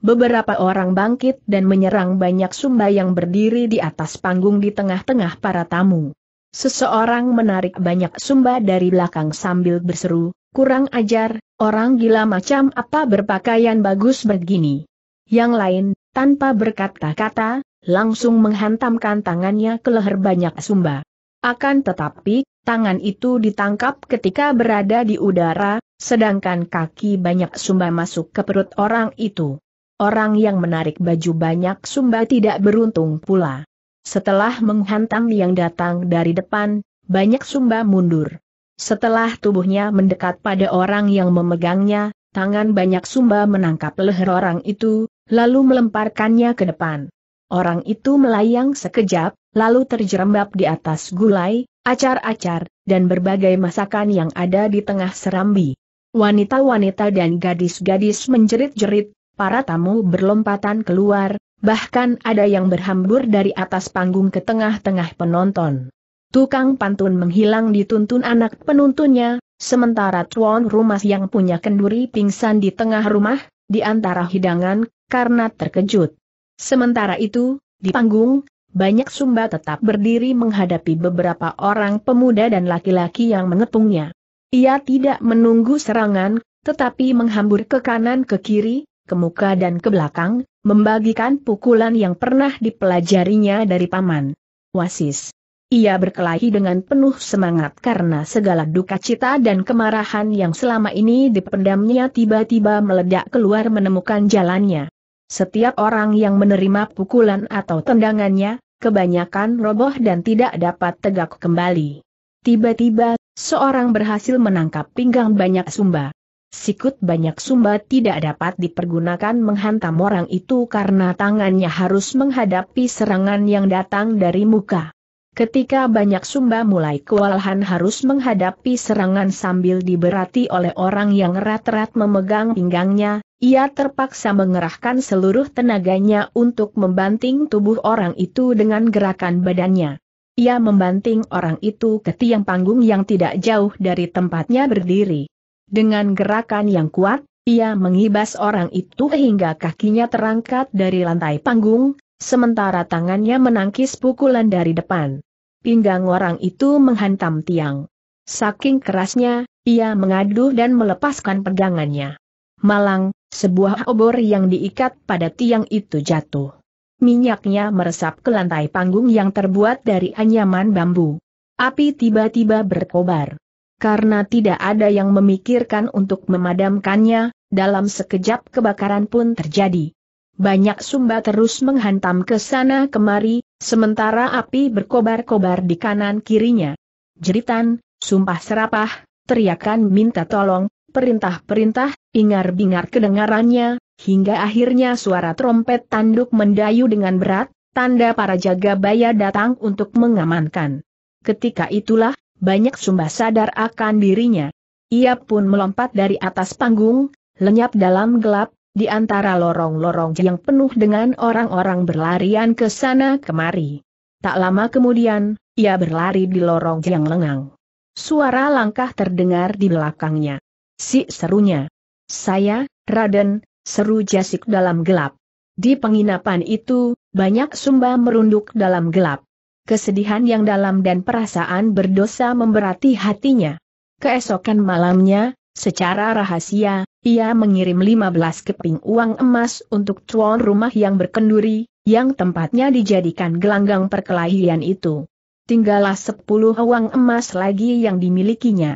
S1: Beberapa orang bangkit dan menyerang banyak sumba yang berdiri di atas panggung di tengah-tengah para tamu. Seseorang menarik banyak sumba dari belakang sambil berseru, kurang ajar, orang gila macam apa berpakaian bagus begini. Yang lain, tanpa berkata-kata, langsung menghantamkan tangannya ke leher banyak sumba. Akan tetapi, tangan itu ditangkap ketika berada di udara, Sedangkan kaki banyak sumba masuk ke perut orang itu. Orang yang menarik baju banyak sumba tidak beruntung pula. Setelah menghantam yang datang dari depan, banyak sumba mundur. Setelah tubuhnya mendekat pada orang yang memegangnya, tangan banyak sumba menangkap leher orang itu, lalu melemparkannya ke depan. Orang itu melayang sekejap, lalu terjerembab di atas gulai, acar-acar, dan berbagai masakan yang ada di tengah serambi. Wanita-wanita dan gadis-gadis menjerit-jerit, para tamu berlompatan keluar, bahkan ada yang berhambur dari atas panggung ke tengah-tengah penonton. Tukang pantun menghilang dituntun anak penuntunnya, sementara tuan rumah yang punya kenduri pingsan di tengah rumah, di antara hidangan, karena terkejut. Sementara itu, di panggung, banyak sumba tetap berdiri menghadapi beberapa orang pemuda dan laki-laki yang mengepungnya. Ia tidak menunggu serangan, tetapi menghambur ke kanan ke kiri, ke muka dan ke belakang, membagikan pukulan yang pernah dipelajarinya dari paman. Wasis. Ia berkelahi dengan penuh semangat karena segala duka cita dan kemarahan yang selama ini dipendamnya tiba-tiba meledak keluar menemukan jalannya. Setiap orang yang menerima pukulan atau tendangannya, kebanyakan roboh dan tidak dapat tegak kembali. Tiba-tiba Seorang berhasil menangkap pinggang banyak sumba. Sikut banyak sumba tidak dapat dipergunakan menghantam orang itu karena tangannya harus menghadapi serangan yang datang dari muka. Ketika banyak sumba mulai kewalahan harus menghadapi serangan sambil diberati oleh orang yang erat-erat memegang pinggangnya, ia terpaksa mengerahkan seluruh tenaganya untuk membanting tubuh orang itu dengan gerakan badannya. Ia membanting orang itu ke tiang panggung yang tidak jauh dari tempatnya berdiri. Dengan gerakan yang kuat, ia mengibas orang itu hingga kakinya terangkat dari lantai panggung, sementara tangannya menangkis pukulan dari depan. Pinggang orang itu menghantam tiang. Saking kerasnya, ia mengaduh dan melepaskan pegangannya. Malang, sebuah obor yang diikat pada tiang itu jatuh minyaknya meresap ke lantai panggung yang terbuat dari anyaman bambu. Api tiba-tiba berkobar. Karena tidak ada yang memikirkan untuk memadamkannya, dalam sekejap kebakaran pun terjadi. Banyak sumba terus menghantam ke sana kemari, sementara api berkobar-kobar di kanan kirinya. Jeritan, sumpah serapah, teriakan minta tolong, Perintah-perintah, ingar-bingar kedengarannya, hingga akhirnya suara trompet tanduk mendayu dengan berat, tanda para jaga baya datang untuk mengamankan. Ketika itulah, banyak sumba sadar akan dirinya. Ia pun melompat dari atas panggung, lenyap dalam gelap, di antara lorong-lorong yang penuh dengan orang-orang berlarian ke sana kemari. Tak lama kemudian, ia berlari di lorong yang lengang. Suara langkah terdengar di belakangnya. Si serunya. Saya, Raden, seru Jasik dalam gelap. Di penginapan itu, banyak sumba merunduk dalam gelap. Kesedihan yang dalam dan perasaan berdosa memberati hatinya. Keesokan malamnya, secara rahasia, ia mengirim 15 keping uang emas untuk tuan rumah yang berkenduri, yang tempatnya dijadikan gelanggang perkelahian itu. Tinggallah 10 uang emas lagi yang dimilikinya.